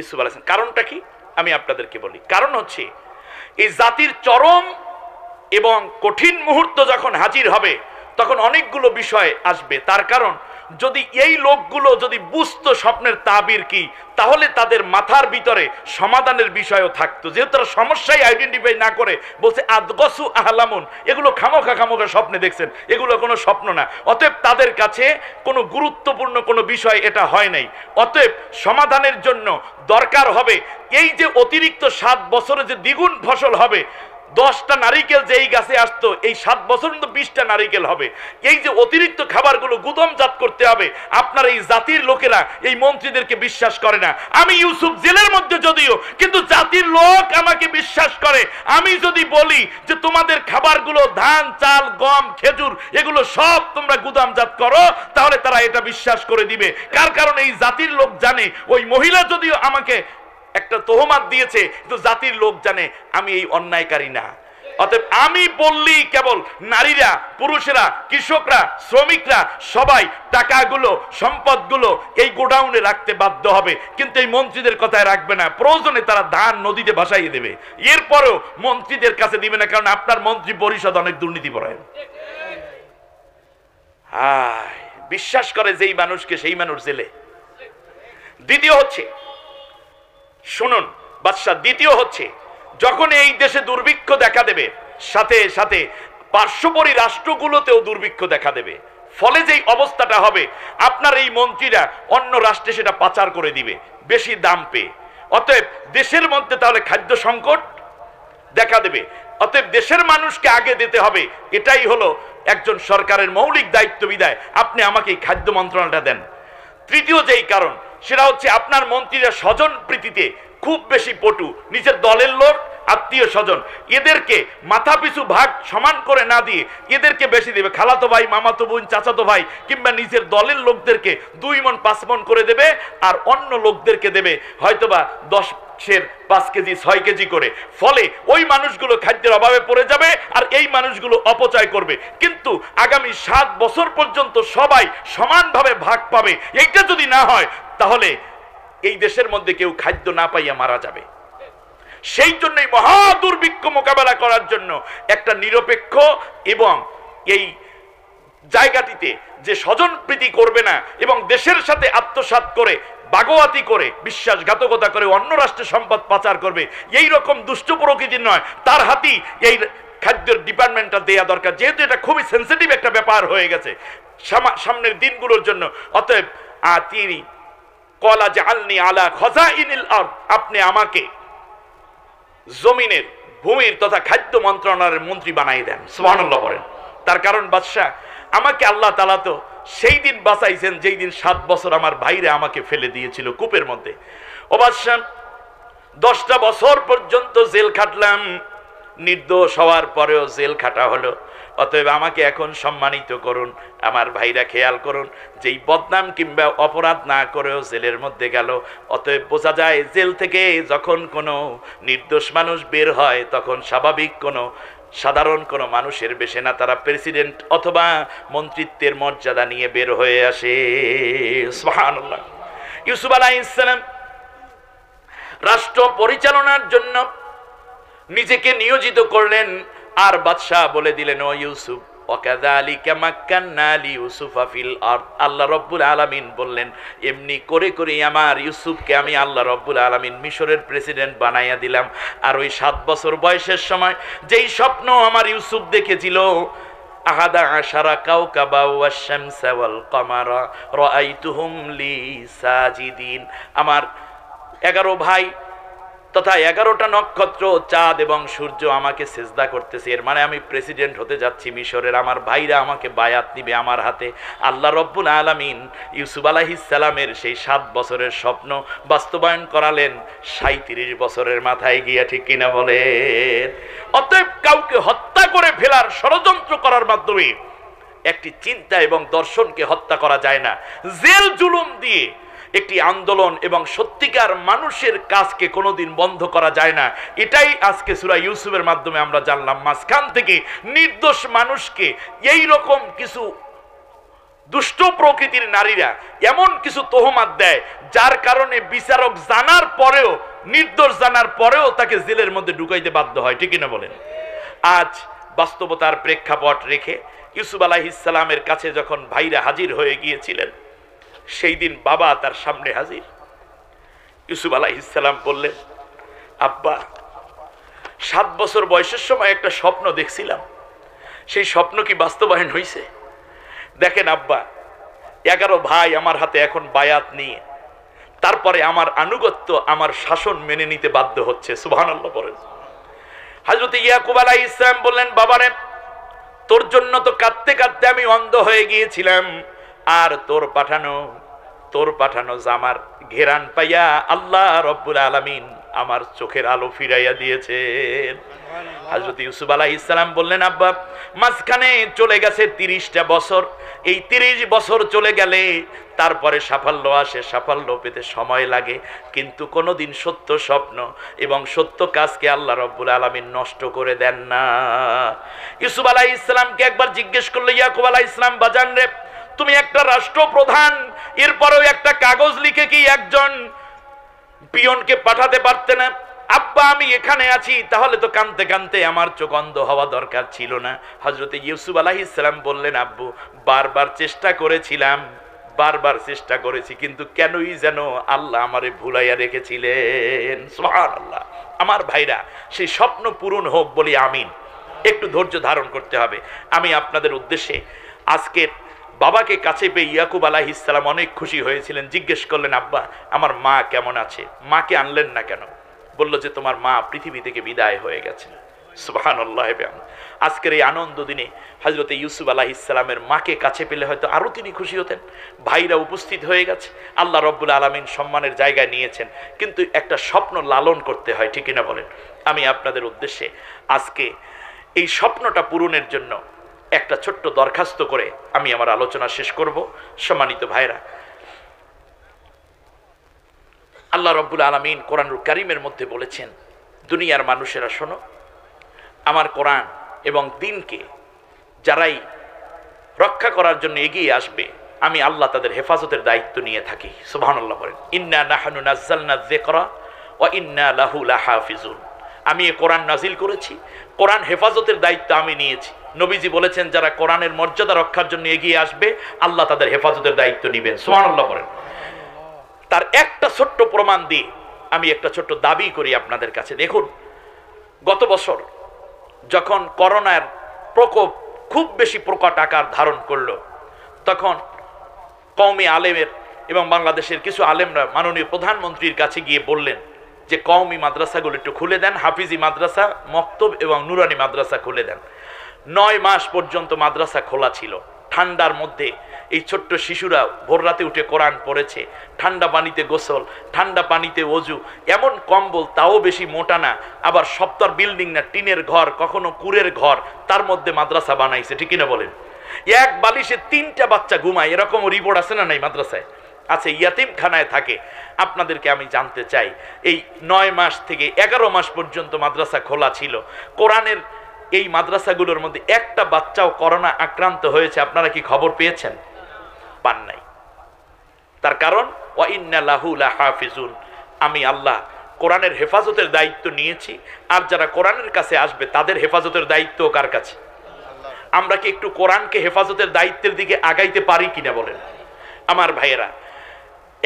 ইসুফ আলাইসলাম কারণটা কি আমি আপনাদেরকে বলি কারণ হচ্ছে এই জাতির চরম এবং কঠিন মুহূর্ত যখন হাজির হবে তখন অনেকগুলো বিষয় আসবে তার কারণ যদি এই লোকগুলো যদি বুঝতো স্বপ্নের তাবির কি তাহলে তাদের মাথার ভিতরে সমাধানের বিষয়ও থাকতো যেহেতু তারা সমস্যাই আইডেন্টিফাই না করে বলছে আদগসু আহলামুন এগুলো খামোখা খামোখা স্বপ্নে দেখছেন এগুলো কোনো স্বপ্ন না অতএব তাদের কাছে কোনো গুরুত্বপূর্ণ কোনো বিষয় এটা হয় নাই অতএব সমাধানের জন্য দরকার হবে এই যে অতিরিক্ত সাত বছরে যে দ্বিগুণ ফসল হবে দশটা নারিকেল যেই গাছে আসতো এই সাত বছর কিন্তু বিশটা নারিকেল হবে এই যে অতিরিক্ত খাবারগুলো গুদমজাত করতে হবে আপনার এই জাতির লোকেরা এই মন্ত্রীদেরকে বিশ্বাস করে না আমি ইউসুফ জেলের মধ্যে যদিও কিন্তু জাতির লোক আমাকে বিশ্বাস করে আমি যদি বলি যে তোমাদের খাবারগুলো ধান চাল গম খেজুর এগুলো সব তোমরা গুদামজাত করো তাহলে তারা এটা বিশ্বাস করে দিবে কার কারণে এই জাতির লোক জানে ওই মহিলা যদিও আমাকে একটা তোহমাত দিয়েছে কিন্তু জাতির লোক জানে আমি এই অন্যায়কারী না অতএব আমি বললি কেবল নারীরা পুরুষেরা কৃষকরা শ্রমিকরা সবাই টাকাগুলো সম্পদগুলো এই গোডাউনে রাখতে বাধ্য হবে কিন্তু এই মন্ত্রীদের কথায় রাখবে না প্রয়োজনে তারা ধান নদীতে ভাসাইয়ে দেবে এরপরও মন্ত্রীদের কাছে দিবে না কারণ আপনার মন্ত্রী পরিষদ অনেক দুর্নীতি পরায়ণ বিশ্বাস করে যেই মানুষকে সেই মানুষ জেলে দ্বিতীয় হচ্ছে শুনুন বাদশাহ দ্বিতীয় হচ্ছে যখন এই দেশে দুর্ভিক্ষ দেখা দেবে সাথে সাথে পার্শ্ববর্তী রাষ্ট্রগুলোতেও দুর্ভিক্ষ দেখা দেবে ফলে যেই অবস্থাটা হবে আপনার এই মন্ত্রীরা অন্য রাষ্ট্রে সেটা পাচার করে দিবে বেশি দাম পেয়ে অতএব দেশের মধ্যে তাহলে খাদ্য সংকট দেখা দেবে অতএব দেশের মানুষকে আগে দিতে হবে এটাই হলো একজন সরকারের মৌলিক দায়িত্ব বিদায় আপনি আমাকে এই খাদ্য মন্ত্রণালয়টা দেন তৃতীয় যেই কারণ সেটা হচ্ছে আপনার মন্ত্রীরা স্বজন প্রীতিতে খুব বেশি পটু নিজের দলের লোক আত্মীয় স্বজন এদেরকে মাথা পিছু ভাগ সমান করে না দিয়ে এদেরকে বেশি দেবে খালাতো ভাই মামাতো বোন চাচাতো ভাই কিংবা নিজের দলের লোকদেরকে দুই মন পাঁচ মন করে দেবে আর অন্য লোকদেরকে দেবে হয়তোবা দশ সের পাঁচ কেজি ছয় কেজি করে ফলে ওই মানুষগুলো খাদ্যের অভাবে পড়ে যাবে আর এই মানুষগুলো অপচয় করবে কিন্তু আগামী সাত বছর পর্যন্ত সবাই সমানভাবে ভাগ পাবে এইটা যদি না হয় তাহলে এই দেশের মধ্যে কেউ খাদ্য না পাইয়া মারা যাবে সেই জন্যই মহা দুর্ভিক্ষ মোকাবেলা করার জন্য একটা নিরপেক্ষ এবং এই জায়গাটিতে যে স্বজন প্রীতি করবে না এবং দেশের সাথে আত্মসাত করে বাগোয়াতি করে বিশ্বাসঘাতকতা করে অন্য রাষ্ট্রের সম্পদ পাচার করবে এই রকম দুষ্ট প্রকৃতির নয় তার হাতি এই খাদ্যের ডিপার্টমেন্টটা দেয়া দরকার যেহেতু এটা খুবই সেন্সিটিভ একটা ব্যাপার হয়ে গেছে সামনের দিনগুলোর জন্য অতএব তিনি কলা জালনি আলা খজা ইনিল আপনি আমাকে জমিনের ভূমির তথা খাদ্য মন্ত্রণালয়ের মন্ত্রী বানাই দেন স্মরণ করেন তার কারণ বাদশাহ আমাকে আল্লাহ তালা তো সেই দিন বাঁচাইছেন যেই দিন সাত বছর আমার ভাইরা আমাকে ফেলে দিয়েছিল কূপের মধ্যে অবাসান দশটা বছর পর্যন্ত জেল খাটলাম নির্দোষ হওয়ার পরেও জেল খাটা হলো অতএব আমাকে এখন সম্মানিত করুন আমার ভাইরা খেয়াল করুন যেই বদনাম কিংবা অপরাধ না করেও জেলের মধ্যে গেল অতএব বোঝা যায় জেল থেকে যখন কোনো নির্দোষ মানুষ বের হয় তখন স্বাভাবিক কোনো সাধারণ কোনো মানুষের বেশে না তারা প্রেসিডেন্ট অথবা মন্ত্রিত্বের মর্যাদা নিয়ে বের হয়ে আসে ইউসুফ আলাহ ইসলাম রাষ্ট্র পরিচালনার জন্য নিজেকে নিয়োজিত করলেন আর বাদশাহ বলে দিলেন ও ইউসুফ আল্লাহ রব্বুল আলমিন বললেন এমনি করে করে আমার ইউসুফকে আমি আল্লাহ রব্বুল আলমিন মিশরের প্রেসিডেন্ট বানাইয়া দিলাম আর ওই সাত বছর বয়সের সময় যেই স্বপ্ন আমার ইউসুফ দেখেছিল আহাদা আশারা কাউ কাবাউল কমারা রাইতুহুম লি সাজিদিন আমার এগারো ভাই তথা এগারোটা নক্ষত্র চাঁদ এবং সূর্য আমাকে সেজদা করতেছে এর মানে আমি প্রেসিডেন্ট হতে যাচ্ছি মিশরের আমার ভাইরা আমাকে বায়াত নিবে আমার হাতে আল্লাহ রব্বুল আলমিন ইউসুফ সালামের সেই সাত বছরের স্বপ্ন বাস্তবায়ন করালেন সাঁত্রিশ বছরের মাথায় গিয়া ঠিক কিনা বলেন অতএব কাউকে হত্যা করে ফেলার ষড়যন্ত্র করার মাধ্যমে একটি চিন্তা এবং দর্শনকে হত্যা করা যায় না জেল জুলুম দিয়ে একটি আন্দোলন এবং সত্যিকার মানুষের কাজকে কোনোদিন বন্ধ করা যায় না এটাই আজকে সুরা ইউসুফের মাধ্যমে আমরা জানলাম মাঝখান থেকে নির্দোষ মানুষকে এই রকম কিছু দুষ্ট প্রকৃতির নারীরা এমন কিছু তোহমাত দেয় যার কারণে বিচারক জানার পরেও নির্দোষ জানার পরেও তাকে জেলের মধ্যে ঢুকাইতে বাধ্য হয় ঠিক না বলেন আজ বাস্তবতার প্রেক্ষাপট রেখে ইউসুফ আলাহিসাল্লামের কাছে যখন ভাইরা হাজির হয়ে গিয়েছিলেন সেই দিন বাবা তার সামনে হাজির ইউসুফ আলাহিসাল্লাম বললেন আব্বা সাত বছর বয়সের সময় একটা স্বপ্ন দেখছিলাম সেই স্বপ্ন কি বাস্তবায়ন হয়েছে দেখেন আব্বা এগারো ভাই আমার হাতে এখন বায়াত নিয়ে তারপরে আমার আনুগত্য আমার শাসন মেনে নিতে বাধ্য হচ্ছে সুহান আল্লাহ বলেন হাজরত ইয়াকুব আলাই ইসলাম বললেন বাবারে তোর জন্য তো কাঁদতে কাঁদতে আমি অন্ধ হয়ে গিয়েছিলাম আর তোর পাঠানো তোর পাঠানো জামার ঘেরান পাইয়া আল্লাহ রব্বুল আলমিন আমার চোখের আলো ফিরাইয়া দিয়েছেন হাজরত ইউসুফ আলাহ ইসলাম বললেন আব্বা মাঝখানে চলে গেছে তিরিশটা বছর এই তিরিশ বছর চলে গেলে তারপরে সাফল্য আসে সাফল্য পেতে সময় লাগে কিন্তু কোনো দিন সত্য স্বপ্ন এবং সত্য কাজকে আল্লাহ রব্বুল আলমিন নষ্ট করে দেন না ইউসুফ আলাহ ইসলামকে একবার জিজ্ঞেস করলে ইয়াকুব আলাহ ইসলাম বাজান রে তুমি একটা রাষ্ট্রপ্রধান এরপরেও একটা কাগজ লিখে কি একজন পিয়নকে পাঠাতে পারতে না আব্বা আমি এখানে আছি তাহলে তো কানতে কানতে আমার চোখ অন্ধ হওয়া দরকার ছিল না হজরত ইউসুফ আলাহি ইসলাম বললেন আব্বু বারবার চেষ্টা করেছিলাম বারবার চেষ্টা করেছি কিন্তু কেনই যেন আল্লাহ আমারে ভুলাইয়া রেখেছিলেন সোহান আল্লাহ আমার ভাইরা সেই স্বপ্ন পূরণ হোক বলি আমিন একটু ধৈর্য ধারণ করতে হবে আমি আপনাদের উদ্দেশ্যে আজকের বাবাকে কাছে পেয়ে ইয়াকুব ইসলাম অনেক খুশি হয়েছিলেন জিজ্ঞেস করলেন আব্বা আমার মা কেমন আছে মাকে আনলেন না কেন বলল যে তোমার মা পৃথিবী থেকে বিদায় হয়ে গেছে সুবাহান্লাহ আজকের এই আনন্দ দিনে হজরত ইউসুফ আলাহ ইসলামের মাকে কাছে পেলে হয়তো আরও তিনি খুশি হতেন ভাইরা উপস্থিত হয়ে গেছে আল্লাহ রব্বুল আলমিন সম্মানের জায়গায় নিয়েছেন কিন্তু একটা স্বপ্ন লালন করতে হয় ঠিক না বলেন আমি আপনাদের উদ্দেশ্যে আজকে এই স্বপ্নটা পূরণের জন্য একটা ছোট্ট দরখাস্ত করে আমি আমার আলোচনা শেষ করব সম্মানিত ভাইরা আল্লাহ রব্বুল আলমিন কোরআনুল করিমের মধ্যে বলেছেন দুনিয়ার মানুষেরা শোনো আমার কোরআন এবং দিনকে যারাই রক্ষা করার জন্য এগিয়ে আসবে আমি আল্লাহ তাদের হেফাজতের দায়িত্ব নিয়ে থাকি সুবাহ ইন্না নাহানু নাজ্জালনা জেকরা ও ইন্না লাহু লাহাফিজুন আমি এ কোরআন নাজিল করেছি কোরআন হেফাজতের দায়িত্ব আমি নিয়েছি নবীজি বলেছেন যারা কোরআনের মর্যাদা রক্ষার জন্য এগিয়ে আসবে আল্লাহ তাদের হেফাজতের দায়িত্ব নিবেন সোহানুল্লাহ করেন তার একটা ছোট্ট প্রমাণ দিয়ে আমি একটা ছোট্ট দাবি করি আপনাদের কাছে দেখুন গত বছর যখন করোনার প্রকোপ খুব বেশি প্রকট আকার ধারণ করলো তখন কওমি আলেমের এবং বাংলাদেশের কিছু আলেমরা মাননীয় প্রধানমন্ত্রীর কাছে গিয়ে বললেন যে কওমি মাদ্রাসাগুলো একটু খুলে দেন হাফিজি মাদ্রাসা মক্তব এবং নুরানি মাদ্রাসা খুলে দেন নয় মাস পর্যন্ত মাদ্রাসা খোলা ছিল ঠান্ডার মধ্যে এই ছোট্ট শিশুরা ভোর রাতে উঠে কোরআন পড়েছে ঠান্ডা পানিতে গোসল ঠান্ডা পানিতে অজু এমন কম্বল তাও বেশি মোটা না আবার সপ্তাহ বিল্ডিং না টিনের ঘর কখনো কুরের ঘর তার মধ্যে মাদ্রাসা বানাইছে ঠিক না বলেন এক বালিশে তিনটা বাচ্চা ঘুমায় এরকম রিপোর্ট আছে না নাই মাদ্রাসায় আছে ইয়াতিমখানায় থাকে আপনাদেরকে আমি জানতে চাই এই নয় মাস থেকে এগারো মাস পর্যন্ত মাদ্রাসা খোলা ছিল কোরআনের এই মাদ্রাসাগুলোর মধ্যে একটা বাচ্চাও করোনা আক্রান্ত হয়েছে আপনারা কি খবর পেয়েছেন পান নাই তার কারণ হাফিজুন আমি আল্লাহ কোরআনের হেফাজতের দায়িত্ব নিয়েছি আর যারা কোরআনের কাছে আসবে তাদের হেফাজতের দায়িত্ব কার কাছে আমরা কি একটু কোরআনকে হেফাজতের দায়িত্বের দিকে আগাইতে পারি কিনা বলেন আমার ভাইয়েরা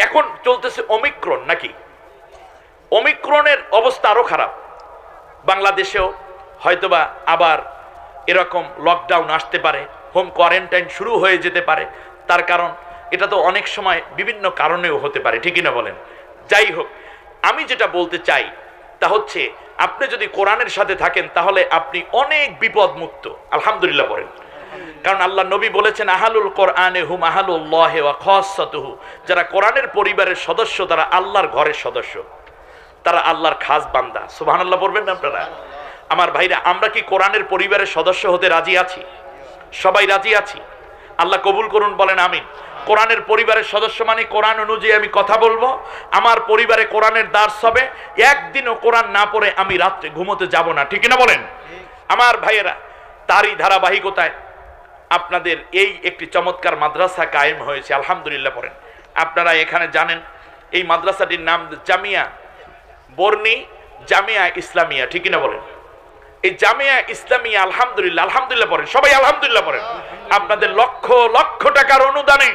এখন চলতেছে অমিক্রণ নাকি অমিক্রণের অবস্থা আরও খারাপ বাংলাদেশেও হয়তোবা আবার এরকম লকডাউন আসতে পারে হোম কোয়ারেন্টাইন শুরু হয়ে যেতে পারে তার কারণ এটা তো অনেক সময় বিভিন্ন কারণেও হতে পারে ঠিকই না বলেন যাই হোক আমি যেটা বলতে চাই তা হচ্ছে আপনি যদি কোরআনের সাথে থাকেন তাহলে আপনি অনেক বিপদ মুক্ত আলহামদুলিল্লাহ বলেন কারণ আল্লাহ নবী বলেছেন আহালুল কোরআনে হুম আহালুল্লাহ খসাতুহু যারা কোরআনের পরিবারের সদস্য তারা আল্লাহর ঘরের সদস্য তারা আল্লাহর খাস বান্দা সুবাহ আল্লাহ পড়বেন না আপনারা আমার ভাইরা আমরা কি কোরআনের পরিবারের সদস্য হতে রাজি আছি সবাই রাজি আছি আল্লাহ কবুল করুন বলেন আমি কোরআনের পরিবারের সদস্য মানে কোরআন অনুযায়ী আমি কথা বলবো আমার পরিবারে কোরআনের দাস হবে একদিনও কোরআন না পড়ে আমি রাত্রে ঘুমোতে যাব না ঠিক না বলেন আমার ভাইয়েরা তারই ধারাবাহিকতায় আপনাদের এই একটি চমৎকার মাদ্রাসা কায়েম হয়েছে আলহামদুলিল্লাহ পড়েন আপনারা এখানে জানেন এই মাদ্রাসাটির নাম জামিয়া বর্নি জামিয়া ইসলামিয়া ঠিক না বলেন এই জামিয়া ইসলামী আলহামদুলিল্লাহ আলহামদুলিল্লাহ পড়েন সবাই আলহামদুলিল্লাহ পড়েন আপনাদের লক্ষ লক্ষ টাকার অনুদানে